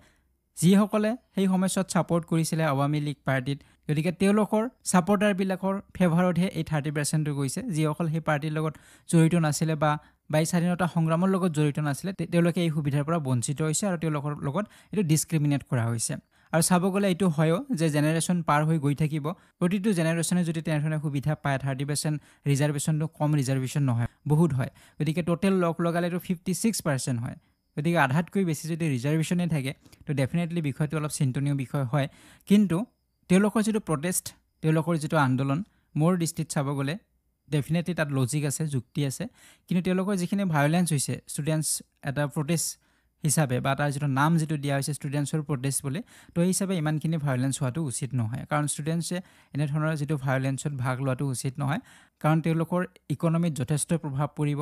যিসকলে সেই সময়ছোৱাত ছাপৰ্ট কৰিছিলে আৱামী লীগ পাৰ্টিত গতিকে তেওঁলোকৰ ছাপৰ্টাৰবিলাকৰ ফেভাৰতহে এই থাৰ্টি পাৰ্চেণ্টটো গৈছে যিসকল সেই পাৰ্টিৰ লগত জড়িত নাছিলে বা বাই স্বাধীনতা সংগ্ৰামৰ লগত জড়িত নাছিলে তেওঁলোকে এই সুবিধাৰ পৰা বঞ্চিত হৈছে আৰু তেওঁলোকৰ লগত এইটো ডিছক্ৰিমিনেট কৰা হৈছে আৰু চাব গ'লে এইটো হয়ও যে জেনেৰেশ্যন পাৰ হৈ গৈ থাকিব প্ৰতিটো জেনেৰেশ্যনে যদি তেনেধৰণে সুবিধা পায় থাৰ্টি পাৰ্চেণ্ট ৰিজাৰ্ভেশ্যনটো কম ৰিজাৰ্ভেশ্যন নহয় বহুত হয় গতিকে ট'টেল লগ লগালেতো ফিফটি ছিক্স পাৰ্চেণ্ট হয় গতিকে আধাতকৈ বেছি যদি ৰিজাৰ্ভেশ্যনে থাকে তো ডেফিনেটলি বিষয়টো অলপ চিন্তনীয় বিষয় হয় কিন্তু তেওঁলোকৰ যিটো প্ৰটেষ্ট তেওঁলোকৰ যিটো আন্দোলন মোৰ দৃষ্টিত চাব গ'লে ডেফিনেটলি তাত লজিক আছে যুক্তি আছে কিন্তু তেওঁলোকৰ যিখিনি ভায়লেঞ্চ হৈছে ষ্টুডেণ্টছ এটা প্ৰটেষ্ট হিচাপে বা তাৰ যিটো নাম যিটো দিয়া হৈছে ষ্টুডেণ্টছৰ প্ৰটেষ্ট বুলি তো সেই হিচাপে ইমানখিনি ভায়লেঞ্চ হোৱাটো উচিত নহয় কাৰণ ষ্টুডেণ্টছে এনেধৰণৰ যিটো ভায়লেঞ্চত ভাগ লোৱাটো উচিত নহয় কাৰণ তেওঁলোকৰ ইকনমিত যথেষ্ট প্ৰভাৱ পৰিব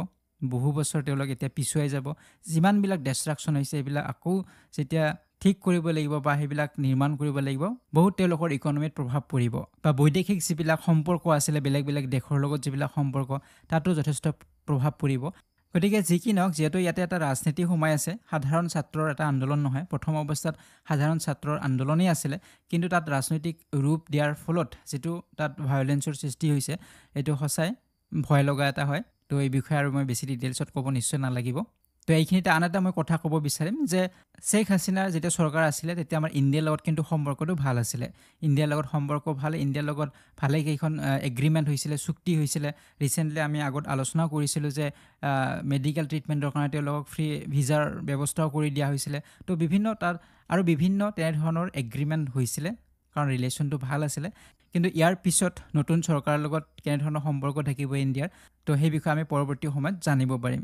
বহু বছৰ তেওঁলোক এতিয়া পিছুৱাই যাব যিমানবিলাক ডেষ্ট্ৰাকশ্যন হৈছে এইবিলাক আকৌ যেতিয়া ঠিক কৰিব লাগিব বা সেইবিলাক নিৰ্মাণ কৰিব লাগিব বহুত তেওঁলোকৰ ইকনমিত প্ৰভাৱ পৰিব বা বৈদেশিক যিবিলাক সম্পৰ্ক আছিলে বেলেগ বেলেগ দেশৰ লগত যিবিলাক সম্পৰ্ক তাতো যথেষ্ট প্ৰভাৱ পৰিব গতিকে যি কি নহওক যিহেতু ইয়াতে এটা ৰাজনীতি সোমাই আছে সাধাৰণ ছাত্ৰৰ এটা আন্দোলন নহয় প্ৰথম অৱস্থাত সাধাৰণ ছাত্ৰৰ আন্দোলনেই আছিলে কিন্তু তাত ৰাজনৈতিক ৰূপ দিয়াৰ ফলত যিটো তাত ভায়লেঞ্চৰ সৃষ্টি হৈছে এইটো সঁচাই ভয় লগা এটা হয় তো এই বিষয়ে আৰু মই বেছি ডিটেইলছত ক'ব নিশ্চয় নালাগিব তো এইখিনিতে আন এটা মই কথা ক'ব বিচাৰিম যে শ্বেখ হাছিনাৰ যেতিয়া চৰকাৰ আছিলে তেতিয়া আমাৰ ইণ্ডিয়াৰ লগত কিন্তু সম্পৰ্কটো ভাল আছিলে ইণ্ডিয়াৰ লগত সম্পৰ্ক ভাল ইণ্ডিয়াৰ লগত ভালেকেইখন এগ্ৰিমেণ্ট হৈছিলে চুক্তি হৈছিলে ৰিচেণ্টলি আমি আগত আলোচনাও কৰিছিলোঁ যে মেডিকেল ট্ৰিটমেণ্টৰ কাৰণে তেওঁলোকক ফ্ৰী ভিজাৰ ব্যৱস্থাও কৰি দিয়া হৈছিলে তো বিভিন্ন তাত আৰু বিভিন্ন তেনেধৰণৰ এগ্ৰিমেণ্ট হৈছিলে কাৰণ ৰিলেশ্যনটো ভাল আছিলে কিন্তু ইয়াৰ পিছত নতুন চৰকাৰৰ লগত কেনেধৰণৰ সম্পৰ্ক থাকিব ইণ্ডিয়াৰ তো সেই বিষয়ে আমি পৰৱৰ্তী সময়ত জানিব পাৰিম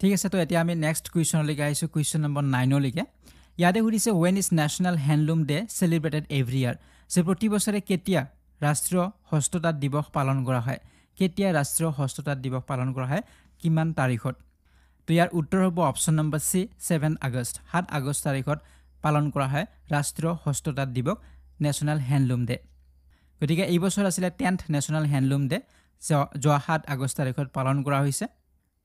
ঠিক আছে তো এতিয়া আমি নেক্সট কুৱেশ্যনলৈকে আহিছোঁ কুৱেশ্যন নম্বৰ নাইনলৈকে ইয়াতে সুধিছে when is national handloom day celebrated every year যে প্ৰতি বছৰে কেতিয়া ৰাষ্ট্ৰীয় হস্ততাঁত দিৱস পালন কৰা হয় কেতিয়া ৰাষ্ট্ৰীয় হস্ততাঁত দিৱস পালন কৰা হয় কিমান তাৰিখত তো ইয়াৰ উত্তৰ হ'ব option number C seven August সাত আগষ্ট তাৰিখত পালন কৰা হয় ৰাষ্ট্ৰীয় হস্ততাঁত দিৱস নেশ্যনেল হেণ্ডলুম ডে গতিকে এইবছৰ আছিলে টেন্থ নেশ্যনেল হেণ্ডলুম ডে যোৱা সাত আগষ্ট তাৰিখত পালন কৰা হৈছে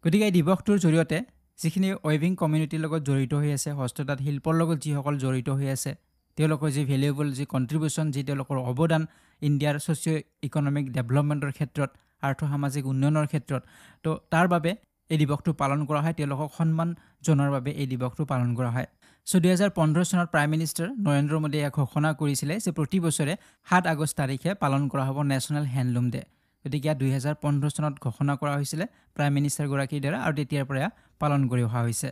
গতিকে এই দিৱসটোৰ জৰিয়তে যিখিনি ৱেভিং কমিউনিটিৰ লগত জড়িত হৈ আছে হস্ততাঁত শিল্পৰ লগত যিসকল জড়িত হৈ আছে তেওঁলোকৰ যি ভেলুয়েবল যি কণ্ট্ৰিবিউশ্যন যি তেওঁলোকৰ অৱদান ইণ্ডিয়াৰ ছ'চিঅ' ইকনমিক ডেভেলপমেণ্টৰ ক্ষেত্ৰত আৰ্থ সামাজিক উন্নয়নৰ ক্ষেত্ৰত তো তাৰ বাবে এই দিৱসটো পালন কৰা হয় তেওঁলোকক সন্মান জনোৱাৰ বাবে এই দিৱসটো পালন কৰা হয় চ' দুহেজাৰ পোন্ধৰ চনত প্ৰাইম মিনিষ্টাৰ নৰেন্দ্ৰ মোদীয়ে ঘোষণা কৰিছিলে যে প্ৰতি বছৰে সাত আগষ্ট তাৰিখে পালন কৰা হ'ব নেশ্যনেল হেণ্ডলুম ডে' গতিকে ইয়াত দুহেজাৰ পোন্ধৰ চনত ঘোষণা কৰা হৈছিলে প্ৰাইম মিনিষ্টাৰগৰাকীৰ দ্বাৰা আৰু তেতিয়াৰ পৰা পালন কৰি অহা হৈছে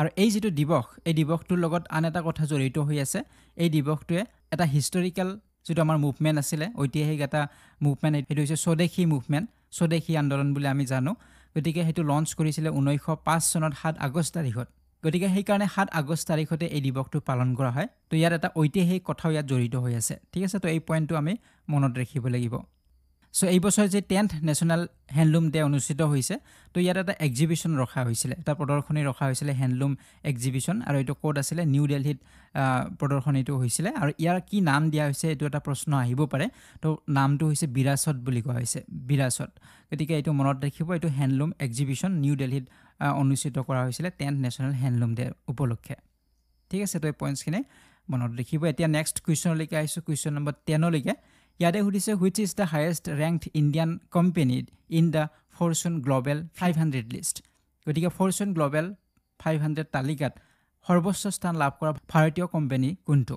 আৰু এই যিটো দিৱস এই দিৱসটোৰ লগত আন এটা কথা জড়িত হৈ আছে এই দিৱসটোৱে এটা হিষ্টৰিকেল যিটো আমাৰ মুভমেণ্ট আছিলে ঐতিহাসিক এটা মুভমেণ্ট সেইটো হৈছে স্বদেশী মুভমেণ্ট স্বদেশী আন্দোলন বুলি আমি জানো গতিকে সেইটো লঞ্চ কৰিছিলে ঊনৈছশ পাঁচ চনত সাত আগষ্ট তাৰিখত গতিকে সেইকাৰণে সাত আগষ্ট তাৰিখতে এই দিৱসটো পালন কৰা হয় তো ইয়াত এটা ঐতিহাসিক কথাও ইয়াত জড়িত হৈ আছে ঠিক আছে তো এই পইণ্টটো আমি মনত ৰাখিব লাগিব চ' এইবছৰ যে টেন্থ নেশ্যনেল হেণ্ডলুম ডে অনুষ্ঠিত হৈছে তো ইয়াত এটা এক্সিবিশ্যন ৰখা হৈছিলে এটা প্ৰদৰ্শনী ৰখা হৈছিলে হেণ্ডলুম এক্সিবিশ্যন আৰু এইটো ক'ত আছিলে নিউ দেলহিত প্ৰদৰ্শনীটো হৈছিলে আৰু ইয়াৰ কি নাম দিয়া হৈছে এইটো এটা প্ৰশ্ন আহিব পাৰে ত' নামটো হৈছে বিৰাচত বুলি কোৱা হৈছে বিৰাচত গতিকে এইটো মনত ৰাখিব এইটো হেণ্ডলুম এক্সিবিশ্যন নিউ দেলহিত অনুষ্ঠিত কৰা হৈছিলে টেন্থ নেশ্যনেল হেণ্ডলুম ডে উপলক্ষে ঠিক আছে তো এই পইণ্টছখিনি মনত ৰাখিব এতিয়া নেক্সট কুৱেশ্যনলৈকে আহিছোঁ কুৱেশ্যন নম্বৰ টেনলৈকে ইয়াতে সুধিছে which is the highest ranked Indian company in the Fortune Global five hundred list গতিকে ফৰচুন গ্ল'বেল ফাইভ হাণ্ড্ৰেড তালিকাত সৰ্বোচ্চ স্থান লাভ কৰা ভাৰতীয় কোম্পেনী কোনটো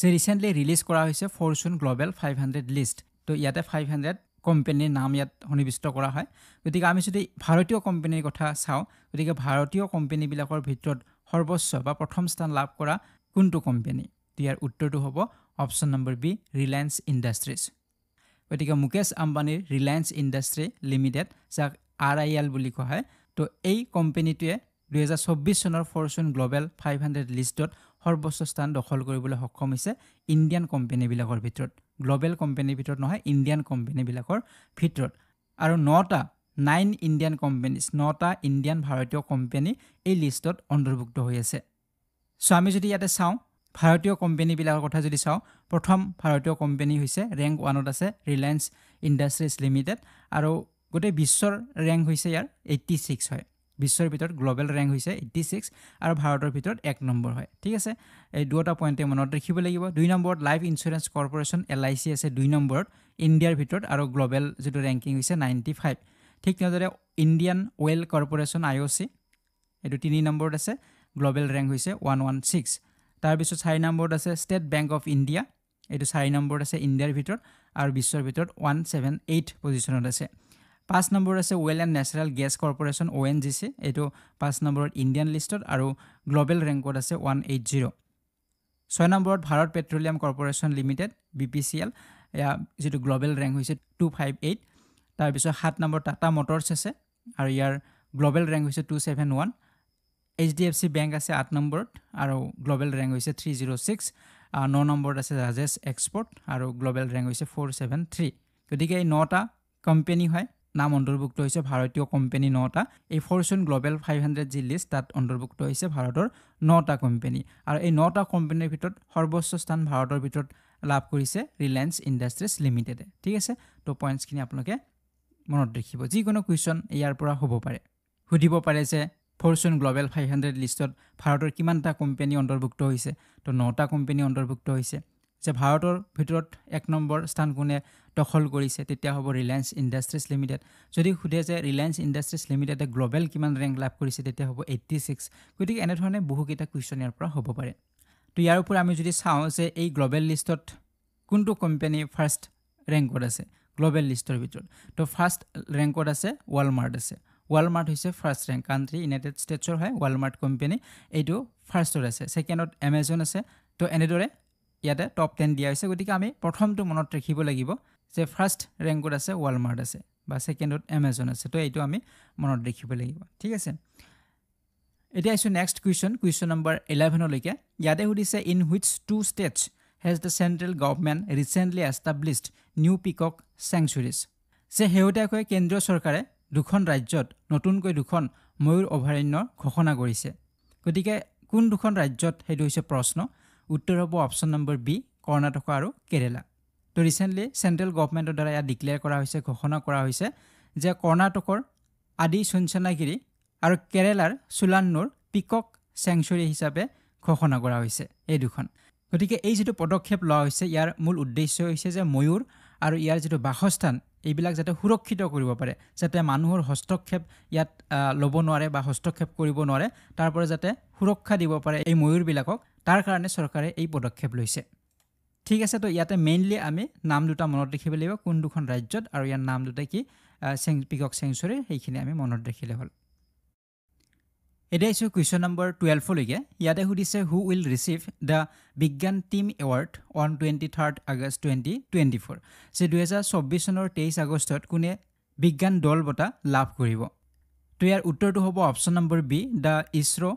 যে ৰিচেণ্টলি ৰিলিজ কৰা হৈছে Fortune Global five hundred list তো ইয়াতে ফাইভ হাণ্ড্ৰেড কোম্পেনীৰ নাম ইয়াত সন্নিৱিষ্ট কৰা হয় গতিকে আমি যদি ভাৰতীয় কোম্পেনীৰ কথা চাওঁ গতিকে ভাৰতীয় কোম্পেনীবিলাকৰ ভিতৰত সৰ্বোচ্চ বা প্ৰথম স্থান লাভ কৰা কোনটো কোম্পানী ইয়াৰ উত্তৰটো হ'ব option number B Reliance Industries গতিকে মুকেশ আম্বানীৰ ৰিলায়েন্স ইণ্ডাষ্ট্ৰি লিমিটেড যাক আৰ আই এল বুলি কোৱা হয় তো এই কোম্পেনীটোৱে দুহেজাৰ চৌব্বিছ চনৰ ফৰচুন গ্ল'বেল ফাইভ হাণ্ড্ৰেড লিষ্টত সৰ্বোচ্চ স্থান দখল কৰিবলৈ সক্ষম হৈছে ইণ্ডিয়ান কোম্পেনীবিলাকৰ ভিতৰত গ্ল'বেল কোম্পেনীৰ ভিতৰত নহয় ইণ্ডিয়ান কোম্পেনীবিলাকৰ ভিতৰত আৰু নটা নাইন ইণ্ডিয়ান কোম্পেনিজ নটা ইণ্ডিয়ান ভাৰতীয় কোম্পেনী এই লিষ্টত অন্তৰ্ভুক্ত হৈ আছে চ' আমি যদি ইয়াতে চাওঁ ভাৰতীয় কোম্পানীবিলাকৰ কথা যদি চাওঁ প্ৰথম ভাৰতীয় কোম্পানী হৈছে ৰেংক ওৱানত আছে ৰিলায়েন্স ইণ্ডাষ্ট্ৰিজ লিমিটেড আৰু গোটেই বিশ্বৰ ৰেংক হৈছে ইয়াৰ এইট্টি ছিক্স হয় বিশ্বৰ ভিতৰত গ্ল'বেল ৰেংক হৈছে এইট্টি ছিক্স আৰু ভাৰতৰ ভিতৰত এক নম্বৰ হয় ঠিক আছে এই দুটা পইণ্টে মনত ৰাখিব লাগিব দুই নম্বৰত Life Insurance Corporation L I C আছে দুই নম্বৰত ইণ্ডিয়াৰ ভিতৰত আৰু গ্ল'বেল যিটো ৰেংকিং হৈছে নাইণ্টি ফাইভ ঠিক তেনেদৰে Indian Oil Corporation I O' C এইটো তিনি নম্বৰত আছে গ্ল'বেল ৰেংক হৈছে ওৱান ওৱান ছিক্স তাৰপিছত চাৰি নম্বৰত আছে ষ্টেট বেংক অফ ইণ্ডিয়া এইটো চাৰি নম্বৰত আছে ইণ্ডিয়াৰ ভিতৰত আৰু বিশ্বৰ ভিতৰত ওৱান ছেভেন এইট পজিশ্যনত আছে পাঁচ নম্বৰত আছে Oil and Natural Gas Corporation O' N G C এইটো পাঁচ নম্বৰত ইণ্ডিয়ান লিষ্টত আৰু গ্ল'বেল ৰেংকত আছে ওৱান এইট জিৰ' ছয় নম্বৰত Bharat Petroleum Corporation Limited B P C L এয়া যিটো গ্ল'বেল ৰেংক হৈছে টু ফাইভ এইট তাৰপিছত সাত নম্বৰ টাটা মটৰ্ছ আছে আৰু ইয়াৰ গ্ল'বেল ৰেংক হৈছে two seven one H D F C bank আছে আঠ নম্বৰত আৰু গ্ল'বেল ৰেংক হৈছে থ্ৰী জিৰ' ছিক্স ন নম্বৰত আছে ৰাজেশ এক্সপৰ্ট আৰু গ্ল'বেল ৰেংক হৈছে ফ'ৰ ছেভেন থ্ৰী গতিকে এই নটা কোম্পেনী হয় নাম অন্তৰ্ভুক্ত হৈছে ভাৰতীয় কোম্পেনী নটা এই four Fortune Global five hundred যি লিষ্ট তাত অন্তৰ্ভুক্ত হৈছে ভাৰতৰ নটা কোম্পেনী আৰু এই নটা কোম্পেনীৰ ভিতৰত সৰ্বোচ্চ স্থান ভাৰতৰ ভিতৰত লাভ কৰিছে ৰিলায়েন্স ইণ্ডাষ্ট্ৰিজ লিমিটেডে ঠিক আছে ত' পইণ্টছখিনি আপোনালোকে মনত ৰাখিব যিকোনো কুৱেশ্যন ইয়াৰ পৰা হ'ব পাৰে সুধিব পাৰে যে ফৰচুন গ্ল'বেল ফাইভ হাণ্ড্ৰেড লিষ্টত ভাৰতৰ কিমানটা কোম্পেনী অন্তৰ্ভুক্ত হৈছে তো নটা কোম্পেনী অন্তৰ্ভুক্ত হৈছে যে ভাৰতৰ ভিতৰত এক নম্বৰ স্থান কোনে দখল কৰিছে তেতিয়া হ'ব ৰিলায়েন্স ইণ্ডাষ্ট্ৰিজ লিমিটেড যদি সোধে যে ৰিলায়েন্স ইণ্ডাষ্ট্ৰিজ লিমিটেডে গ্ল'বেল কিমান ৰেংক লাভ কৰিছে তেতিয়া হ'ব এইট্টি ছিক্স গতিকে এনেধৰণে বহুকেইটা কুৱেশ্যন ইয়াৰ পৰা হ'ব পাৰে তো ইয়াৰ উপৰি আমি যদি চাওঁ যে এই গ্ল'বেল লিষ্টত কোনটো কোম্পেনী ফাৰ্ষ্ট ৰেংকত আছে গ্ল'বেল লিষ্টৰ ভিতৰত তো ফাৰ্ষ্ট ৰেংকত আছে ৱালমাৰ্ট আছে ৱালমাৰ্ট হৈছে ফাৰ্ষ্ট ৰেংক কাণ্ট্ৰি ইউনাইটেড ষ্টেটছৰ হয় ৱালমাৰ্ট কোম্পেনী এইটো ফাৰ্ষ্টত আছে ছেকেণ্ডত এমেজন আছে তো এনেদৰে ইয়াতে টপ টেন দিয়া হৈছে গতিকে আমি প্ৰথমটো মনত ৰাখিব লাগিব যে ফাৰ্ষ্ট ৰেংকত আছে ৱালমাৰ্ট আছে বা ছেকেণ্ডত এমেজন আছে ত' এইটো আমি মনত ৰাখিব লাগিব ঠিক আছে এতিয়া আহিছোঁ নেক্সট কুৱেশ্যন কুৱেশ্যন নম্বৰ ইলেভেনলৈকে ইয়াতে সুধিছে in which two states has the central government recently established new peacock sanctuaries যে শেহতীয়াকৈ কেন্দ্ৰীয় চৰকাৰে দুখন ৰাজ্যত নতুনকৈ দুখন ময়ূৰ অভয়াৰণ্য ঘোষণা কৰিছে গতিকে কোন দুখন ৰাজ্যত সেইটো হৈছে প্ৰশ্ন উত্তৰ হ'ব অপশ্যন নম্বৰ বি কৰ্ণাটক আৰু কেৰেলা তো ৰিচেণ্টলি চেণ্ট্ৰেল গভমেণ্টৰ দ্বাৰা ইয়াত ডিক্লেয়াৰ কৰা হৈছে ঘোষণা কৰা হৈছে যে কৰ্ণাটকৰ আদি চুনচেনাগিৰি আৰু কেৰেলাৰ চুলান্নুৰ পিকক চেংচুৰী হিচাপে ঘোষণা কৰা হৈছে এই দুখন গতিকে এই যিটো পদক্ষেপ লোৱা হৈছে ইয়াৰ মূল উদ্দেশ্য হৈছে যে ময়ূৰ আৰু ইয়াৰ যিটো বাসস্থান এইবিলাক যাতে সুৰক্ষিত কৰিব পাৰে যাতে মানুহৰ হস্তক্ষেপ ইয়াত ল'ব নোৱাৰে বা হস্তক্ষেপ কৰিব নোৱাৰে তাৰ পৰা যাতে সুৰক্ষা দিব পাৰে এই ময়ূৰবিলাকক তাৰ কাৰণে চৰকাৰে এই পদক্ষেপ লৈছে ঠিক আছে তো ইয়াতে মেইনলি আমি নাম দুটা মনত ৰাখিব লাগিব কোন দুখন ৰাজ্যত আৰু ইয়াৰ নাম দুটা কি চেং পিকক চেংচুৱেৰী সেইখিনি আমি মনত ৰাখিলে হ'ল এতিয়া আহিছোঁ কুৱেশ্যন নম্বৰ টুৱেলভলৈকে ইয়াতে সুধিছে who will receive the Vigyan team award on twenty third August twenty twenty four যে দুহেজাৰ চৌব্বিছ চনৰ তেইছ আগষ্টত কোনে বিজ্ঞান দল বঁটা লাভ কৰিব তো ইয়াৰ উত্তৰটো হ'ব option number B the ISRO'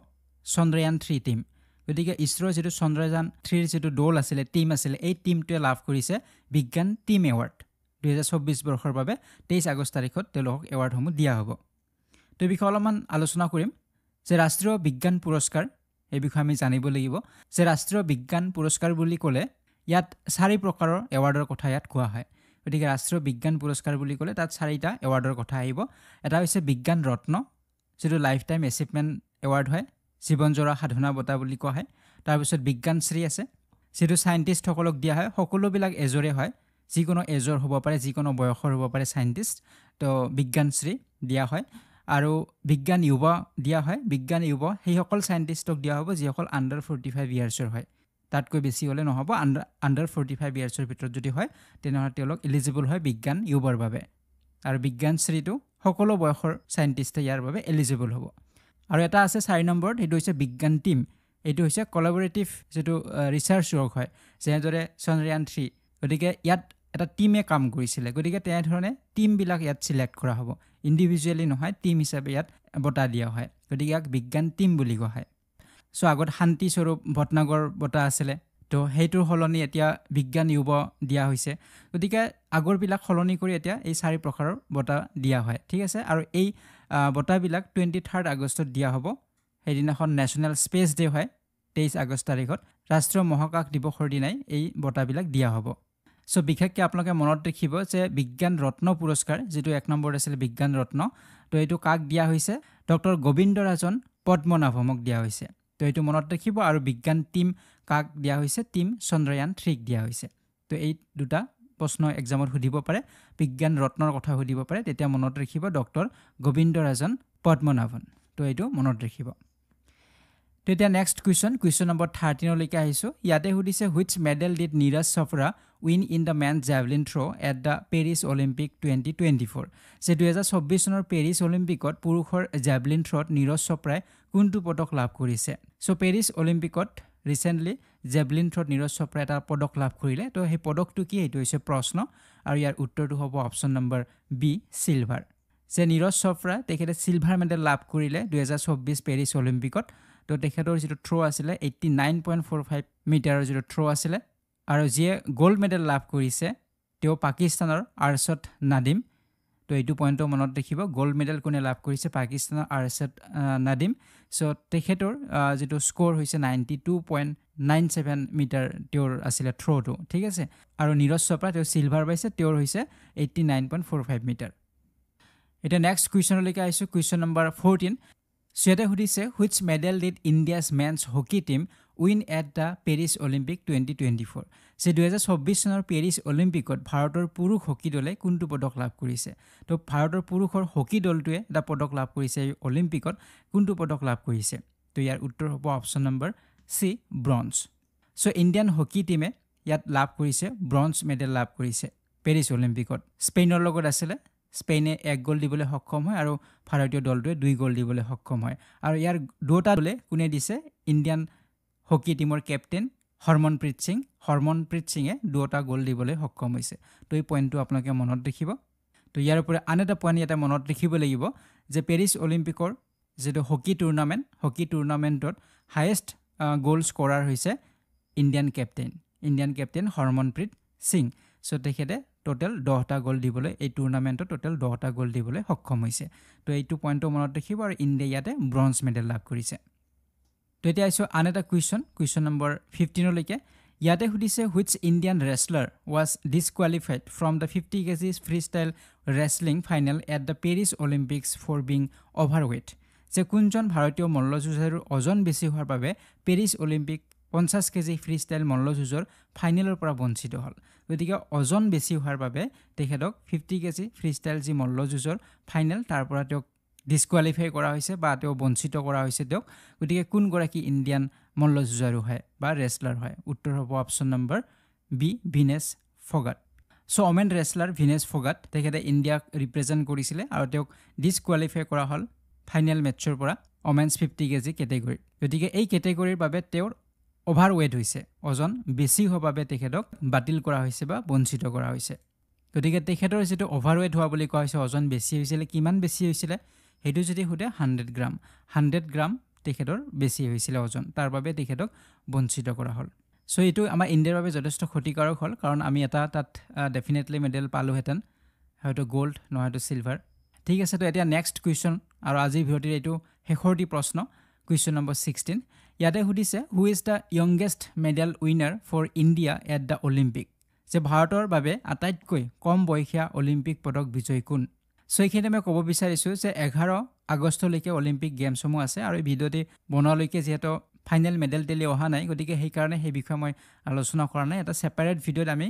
Chandrayaan three team গতিকে ইছৰ যিটো চন্দ্ৰযান থ্ৰীৰ যিটো দল আছিলে টীম আছিলে এই টীমটোৱে লাভ কৰিছে বিজ্ঞান টীম এৱাৰ্ড দুহেজাৰ চৌব্বিছ বৰ্ষৰ বাবে তেইছ আগষ্ট তাৰিখত তেওঁলোকক এৱাৰ্ডসমূহ দিয়া হ'ব তো এই বিষয়ে অলপমান আলোচনা কৰিম যে ৰাষ্ট্ৰীয় বিজ্ঞান পুৰস্কাৰ এই বিষয়ে আমি জানিব লাগিব যে ৰাষ্ট্ৰীয় বিজ্ঞান পুৰস্কাৰ বুলি ক'লে ইয়াত চাৰি প্ৰকাৰৰ এৱাৰ্ডৰ কথা ইয়াত কোৱা হয় গতিকে ৰাষ্ট্ৰীয় বিজ্ঞান পুৰস্কাৰ বুলি ক'লে তাত চাৰিটা এৱাৰ্ডৰ কথা আহিব এটা হৈছে বিজ্ঞান ৰত্ন যিটো লাইফ টাইম এচিভমেণ্ট এৱাৰ্ড হয় জীৱনজোৰা সাধনা বঁটা বুলি কোৱা হয় তাৰপিছত বিজ্ঞানশ্ৰী আছে যিটো চাইণ্টিষ্টসকলক দিয়া হয় সকলোবিলাক এজৰে হয় যিকোনো এজৰ হ'ব পাৰে যিকোনো বয়সৰ হ'ব পাৰে চাইণ্টিষ্ট তো বিজ্ঞানশ্ৰী দিয়া হয় আৰু বিজ্ঞান ইউব দিয়া হয় বিজ্ঞান ইউব সেইসকল চাইণ্টিষ্টক দিয়া হ'ব যিসকল আণ্ডাৰ ফৰ্টি ফাইভ ইয়াৰ্ছৰ হয় তাতকৈ বেছি হ'লে নহ'ব আণ্ডাৰ আণ্ডাৰ ফৰ্টি ফাইভ ইয়াৰ্ছৰ ভিতৰত যদি হয় তেনেহ'লে তেওঁলোক এলিজিবল হয় বিজ্ঞান ইউবৰ বাবে আৰু বিজ্ঞান বিজ্ঞানশ্ৰীটো সকলো বয়সৰ চাইণ্টিষ্টে ইয়াৰ বাবে এলিজিবল হ'ব আৰু এটা আছে চাৰি নম্বৰত সেইটো হৈছে বিজ্ঞান টীম এইটো হৈছে কলাবৰেটিভ যিটো ৰিচাৰ্চ ৱৰ্ক হয় যেনেদৰে চন্দ্ৰয়ান থ্ৰী গতিকে ইয়াত এটা টীমে কাম কৰিছিলে গতিকে তেনেধৰণে টীমবিলাক ইয়াত ছিলেক্ট কৰা হ'ব ইণ্ডিভিজুৱেলি নহয় টীম হিচাপে ইয়াত বঁটা দিয়া হয় গতিকে ইয়াক বিজ্ঞান টীম বুলি কোৱা হয় চ' আগত শান্তিস্বৰূপ ভটনাগৰ বঁটা আছিলে তো সেইটোৰ সলনি এতিয়া বিজ্ঞান য়ুৱ দিয়া হৈছে গতিকে আগৰবিলাক সলনি কৰি এতিয়া এই চাৰি প্ৰকাৰৰ বঁটা দিয়া হয় ঠিক আছে আৰু এই বঁটাবিলাক টুৱেণ্টি থাৰ্ড আগষ্টত দিয়া হ'ব সেইদিনাখন নেশ্যনেল স্পেচ ডে' হয় তেইছ আগষ্ট তাৰিখত ৰাষ্ট্ৰীয় মহাকাশ দিৱসৰ দিনাই এই বঁটাবিলাক দিয়া হ'ব চ' বিশেষকৈ আপোনালোকে মনত ৰাখিব যে বিজ্ঞান ৰত্ন পুৰস্কাৰ যিটো এক নম্বৰত আছিলে বিজ্ঞান ৰত্ন তো এইটো কাক দিয়া হৈছে ডক্টৰ গোবিন্দ ৰাজন পদ্মনাভমক দিয়া হৈছে তো এইটো মনত ৰাখিব আৰু বিজ্ঞান টীম কাক দিয়া হৈছে টীম চন্দ্ৰয়ান থ্ৰীক দিয়া হৈছে তো এই দুটা প্ৰশ্ন এক্সামত সুধিব পাৰে বিজ্ঞান ৰত্নৰ কথা সুধিব পাৰে তেতিয়া মনত ৰাখিব ডক্টৰ গোবিন্দ ৰাজন পদ্মনাভন এইটো মনত ৰাখিব তেতিয়া নেক্সট কুৱেশ্যন কুৱেশ্যন নম্বৰ থাৰ্টিনলৈকে আহিছোঁ ইয়াতে সুধিছে which medal did Neeraj Chopra win in the men javelin throw' at the Paris Olympic twenty twenty four যে দুহেজাৰ চৌব্বিছ চনৰ পেৰিছ অলিম্পিকত পুৰুষৰ জেভলিন থ্ৰ'ত নীৰজ চপৰাই কোনটো পদক লাভ কৰিছে চ' পেৰিছ অলিম্পিকত ৰিচেণ্টলি জেভলিন থ্ৰ'ত নীৰজ চপৰাই এটা পদক লাভ কৰিলে তো সেই পদকটো কি এইটো হৈছে প্ৰশ্ন আৰু ইয়াৰ উত্তৰটো হ'ব অপশ্যন নম্বৰ বি চিলভাৰ যে নীৰজ চপৰা তেখেতে চিলভাৰ মেডেল লাভ কৰিলে দুহেজাৰ চৌব্বিছ পেৰিছ অলিম্পিকত তো তেখেতৰ যিটো থ্ৰ' আছিলে eighty nine point four five মিটাৰৰ যিটো থ্ৰ' আছিলে আৰু যিয়ে গ'ল্ড মেডেল লাভ কৰিছে তেওঁ পাকিস্তানৰ আৰ্চত নাদিম তো এইটো পইণ্টো মনত ৰাখিব গ'ল্ড মেডেল কোনে লাভ কৰিছে পাকিস্তানৰ আৰ্চদ নাদিম চ' তেখেতৰ যিটো স্ক'ৰ হৈছে ninety two point nine seven meter তেওঁৰ আছিলে থ্ৰ'টো ঠিক আছে আৰু নীৰজ চোপ্ৰা তেওঁ চিলভাৰ পাইছে তেওঁৰ হৈছে eighty nine point four five meter এতিয়া নেক্সট কুৱেশ্যনলৈকে আহিছোঁ কুৱেশ্যন নম্বৰ ফ'ৰটিন চুৱেটে সুধিছে which medal did India's men's hockey team win at the Paris Olympic twenty twenty four যে দুহেজাৰ চৌব্বিছ চনৰ পেৰিছ অলিম্পিকত ভাৰতৰ পুৰুষ হকী দলে কোনটো পদক লাভ কৰিছে তো ভাৰতৰ পুৰুষৰ হকী দলটোৱে এটা পদক লাভ কৰিছে এই অলিম্পিকত কোনটো পদক লাভ কৰিছে তো ইয়াৰ উত্তৰ হ'ব option number C bronze so' Indian hockey টীমে ইয়াত লাভ কৰিছে ব্ৰঞ্জ মেডেল লাভ কৰিছে পেৰিছ অলিম্পিকত স্পেইনৰ লগত আছিলে স্পেইনে এক গ'ল দিবলৈ সক্ষম হয় আৰু ভাৰতীয় দলটোৱে দুই গ'ল দিবলৈ সক্ষম হয় আৰু ইয়াৰ দুয়োটা দলে কোনে দিছে ইণ্ডিয়ান হকী টীমৰ কেপ্টেইন হৰমনপ্ৰীত সিং হৰমনপ্ৰীত সিঙে দুয়োটা গ'ল দিবলৈ সক্ষম হৈছে তো এই পইণ্টটো আপোনালোকে মনত ৰাখিব তো ইয়াৰ উপৰি আন এটা পইণ্ট ইয়াতে মনত ৰাখিব লাগিব যে পেৰিছ অলিম্পিকৰ যিটো হকী টুৰ্ণামেণ্ট হকী টুৰ্ণামেণ্টত হায়েষ্ট গ'ল স্ক'ৰাৰ হৈছে Indian captain Indian captain Harmanpreet Singh so' তেখেতে টোটেল দহটা গ'ল দিবলৈ এই টুৰ্ণামেণ্টত টোটেল দহটা গ'ল দিবলৈ সক্ষম হৈছে তো এইটো পইণ্টটো মনত ৰাখিব আৰু ইণ্ডিয়াই ইয়াতে ব্ৰঞ্জ মেডেল লাভ কৰিছে তো এতিয়া আহিছোঁ আন এটা কুৱেশ্যন কুৱেশ্যন নম্বৰ ফিফটিনলৈকে ইয়াতে সুধিছে which Indian wrestler was disqualified from the fifty K G free style wrestling final at the Paris Olympics for being over weight যে কোনজন ভাৰতীয় মল্লযুঁজাৰীৰ ওজন বেছি হোৱাৰ বাবে পেৰিছ অলিম্পিক পঞ্চাছ কেজি ফ্ৰী ষ্টাইল মল্লযুঁজৰ ফাইনেলৰ পৰা বঞ্চিত হ'ল গতিকে ওজন বেছি হোৱাৰ বাবে তেখেতক ফিফটি কেজি ফ্ৰীষ্টাইল যি মল্লযুঁজৰ ফাইনেল তাৰ পৰা তেওঁক ডিছকোৱালিফাই কৰা হৈছে বা তেওঁ বঞ্চিত কৰা হৈছে তেওঁক গতিকে কোনগৰাকী ইণ্ডিয়ান মল্লযুঁজাৰু হয় বা ৰেচলাৰ হয় উত্তৰ হ'ব option number B Vinesh Phogat so' women wrestler Vinesh Phogat তেখেতে ইণ্ডিয়াক ৰিপ্ৰেজেণ্ট কৰিছিলে আৰু তেওঁক ডিছকোৱালিফাই কৰা হ'ল ফাইনেল মেটছৰ পৰা অ'মেনছ ফিফটি কেজি কেটেগৰীত গতিকে এই কেটেগৰীৰ বাবে তেওঁৰ অভাৰ ৱেট হৈছে ওজন বেছি হোৱাৰ বাবে তেখেতক বাতিল কৰা হৈছে বা বঞ্চিত কৰা হৈছে গতিকে তেখেতৰ যিটো অভাৰ ৱেট হোৱা বুলি কোৱা হৈছে ওজন বেছি হৈছিলে কিমান বেছি হৈছিলে সেইটো যদি সোধে হাণ্ড্ৰেড গ্ৰাম হাণ্ড্ৰেড গ্ৰাম তেখেতৰ বেছি হৈছিলে ওজন তাৰ বাবে তেখেতক বঞ্চিত কৰা হ'ল চ' এইটো আমাৰ ইণ্ডিয়াৰ বাবে যথেষ্ট ক্ষতিকাৰক হ'ল কাৰণ আমি এটা তাত ডেফিনেটলি মেডেল পালোহেঁতেন হয়তো গ'ল্ড নহয়তো ছিলভাৰ ঠিক আছে তো এতিয়া নেক্সট কুৱেশ্যন আৰু আজিৰ ভিতৰত এইটো শেষৰটি প্ৰশ্ন কুৱেশ্যন নম্বৰ ছিক্সটিন ইয়াতে সুধিছে who is the youngest medal winner for India at the Olympic যে ভাৰতৰ বাবে আটাইতকৈ কম বয়সীয়া অলিম্পিক পদক বিজয়ী কোন চ' এইখিনিতে মই ক'ব বিচাৰিছোঁ যে এঘাৰ আগষ্টলৈকে অলিম্পিক গেমছসমূহ আছে আৰু এই ভিডিঅ'টি বনোৱালৈকে যিহেতু ফাইনেল মেডেল দিলে অহা নাই গতিকে সেইকাৰণে সেই বিষয়ে মই আলোচনা কৰা নাই এটা ছেপাৰেট ভিডিঅ'ত আমি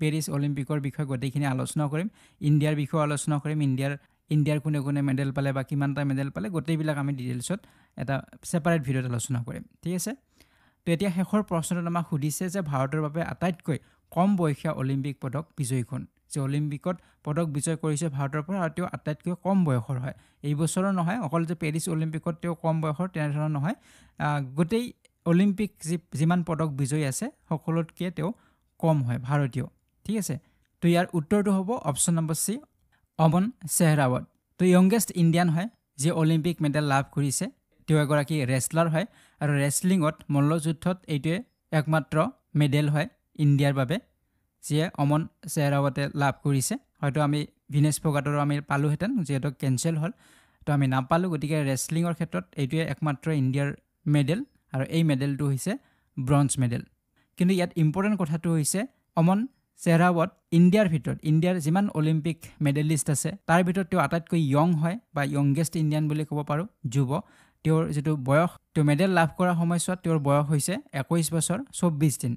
পেৰিছ অলিম্পিকৰ বিষয়ে গোটেইখিনি আলোচনা কৰিম ইণ্ডিয়াৰ বিষয়েও আলোচনা কৰিম ইণ্ডিয়াৰ ইণ্ডিয়াৰ কোনে কোনে মেডেল পালে বা কিমানটা মেডেল পালে গোটেইবিলাক আমি ডিটেইলছত এটা ছেপাৰেট ভিডিঅ'ত আলোচনা কৰিম ঠিক আছে তো এতিয়া শেষৰ প্ৰশ্নটোত আমাক সুধিছে যে ভাৰতৰ বাবে আটাইতকৈ কম বয়সীয়া অলিম্পিক পদক বিজয়ী কোন যে অলিম্পিকত পদক বিজয় কৰিছে ভাৰতৰ পৰা আৰু তেওঁ আটাইতকৈ কম বয়সৰ হয় এইবছৰৰ নহয় অকল যে পেৰিছ অলিম্পিকত তেওঁ কম বয়সৰ তেনেধৰণৰ নহয় গোটেই অলিম্পিক যি যিমান পদক বিজয়ী আছে সকলোতকৈ তেওঁ কম হয় ভাৰতীয় ঠিক আছে তো ইয়াৰ উত্তৰটো হ'ব অপশ্যন নম্বৰ চি অমন চেহৰাৱত তো য়ংগেষ্ট ইণ্ডিয়ান হয় যি অলিম্পিক মেডেল লাভ কৰিছে তেওঁ এগৰাকী ৰেচলাৰ হয় আৰু ৰেচলিঙত মল্লযুদ্ধত এইটোৱে একমাত্ৰ মেডেল হয় ইণ্ডিয়াৰ বাবে যিয়ে অমন চেহৰাৱতে লাভ কৰিছে হয়তো আমি ভিনেশ ফগাটৰো আমি পালোহেঁতেন যিহেতু কেঞ্চেল হ'ল তো আমি নাপালোঁ গতিকে ৰেচলিঙৰ ক্ষেত্ৰত এইটোৱে একমাত্ৰ ইণ্ডিয়াৰ মেডেল আৰু এই মেডেলটো হৈছে ব্ৰঞ্জ মেডেল কিন্তু ইয়াত ইম্পৰ্টেণ্ট কথাটো হৈছে অমন শ্বেহৰাৱত ইণ্ডিয়াৰ ভিতৰত ইণ্ডিয়াৰ যিমান অলিম্পিক মেডেলিষ্ট আছে তাৰ ভিতৰত তেওঁ আটাইতকৈ য়ং হয় বা য়ংগেষ্ট ইণ্ডিয়ান বুলি ক'ব পাৰোঁ যুৱ তেওঁৰ যিটো বয়স তেওঁ মেডেল লাভ কৰা সময়ছোৱাত তেওঁৰ বয়স হৈছে একৈছ বছৰ চৌব্বিছ দিন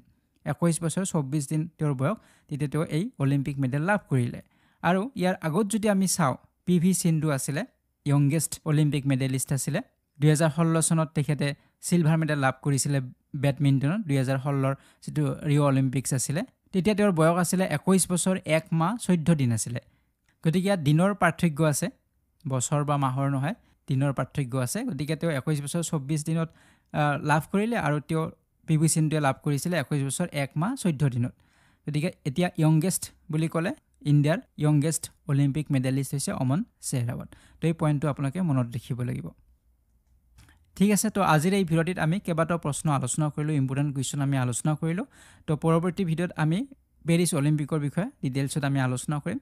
একৈছ বছৰ চৌব্বিছ দিন তেওঁৰ বয়স তেতিয়া তেওঁ এই অলিম্পিক মেডেল লাভ কৰিলে আৰু ইয়াৰ আগত যদি আমি চাওঁ পি ভি সিন্ধু আছিলে য়ংগেষ্ট অলিম্পিক মেডেলিষ্ট আছিলে দুহেজাৰ ষোল্ল চনত তেখেতে ছিলভাৰ মেডেল লাভ কৰিছিলে বেডমিণ্টনত দুহেজাৰ ষোল্লৰ যিটো ৰিঅ' অলিম্পিকছ আছিলে তেতিয়া তেওঁৰ বয়স আছিলে একৈছ বছৰ এক মাহ চৈধ্য দিন আছিলে গতিকে ইয়াত দিনৰ পাৰ্থক্য আছে বছৰ বা মাহৰ নহয় দিনৰ পাৰ্থক্য আছে গতিকে তেওঁ একৈছ বছৰ চৌব্বিছ দিনত লাভ কৰিলে আৰু তেওঁ পি ভি সিন্ধুৱে লাভ কৰিছিলে একৈছ বছৰ এক মাহ চৈধ্য দিনত গতিকে এতিয়া ইয়ংগেষ্ট বুলি ক'লে ইণ্ডিয়াৰ ইয়ংগেষ্ট অলিম্পিক মেডেলিষ্ট হৈছে অমন চেহৰাৱত তো এই পইণ্টটো আপোনালোকে মনত ৰাখিব লাগিব ঠিক আছে তো আজিৰ এই ভিডিঅ'টিত আমি কেইবাটাও প্ৰশ্ন আলোচনা কৰিলোঁ ইম্পৰ্টেণ্ট কুৱেশ্যন আমি আলোচনা কৰিলোঁ তো পৰৱৰ্তী ভিডিঅ'ত আমি পেৰিছ অলিম্পিকৰ বিষয়ে ডিটেইলছত আমি আলোচনা কৰিম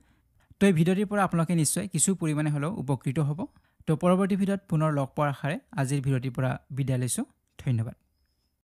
তো এই ভিডিঅ'টিৰ পৰা আপোনালোকে নিশ্চয় কিছু পৰিমাণে হ'লেও উপকৃত হ'ব তো পৰৱৰ্তী ভিডিঅ'ত পুনৰ লগ পোৱাৰ আশাৰে আজিৰ ভিডিঅ'টিৰ পৰা বিদায় লৈছোঁ ধন্যবাদ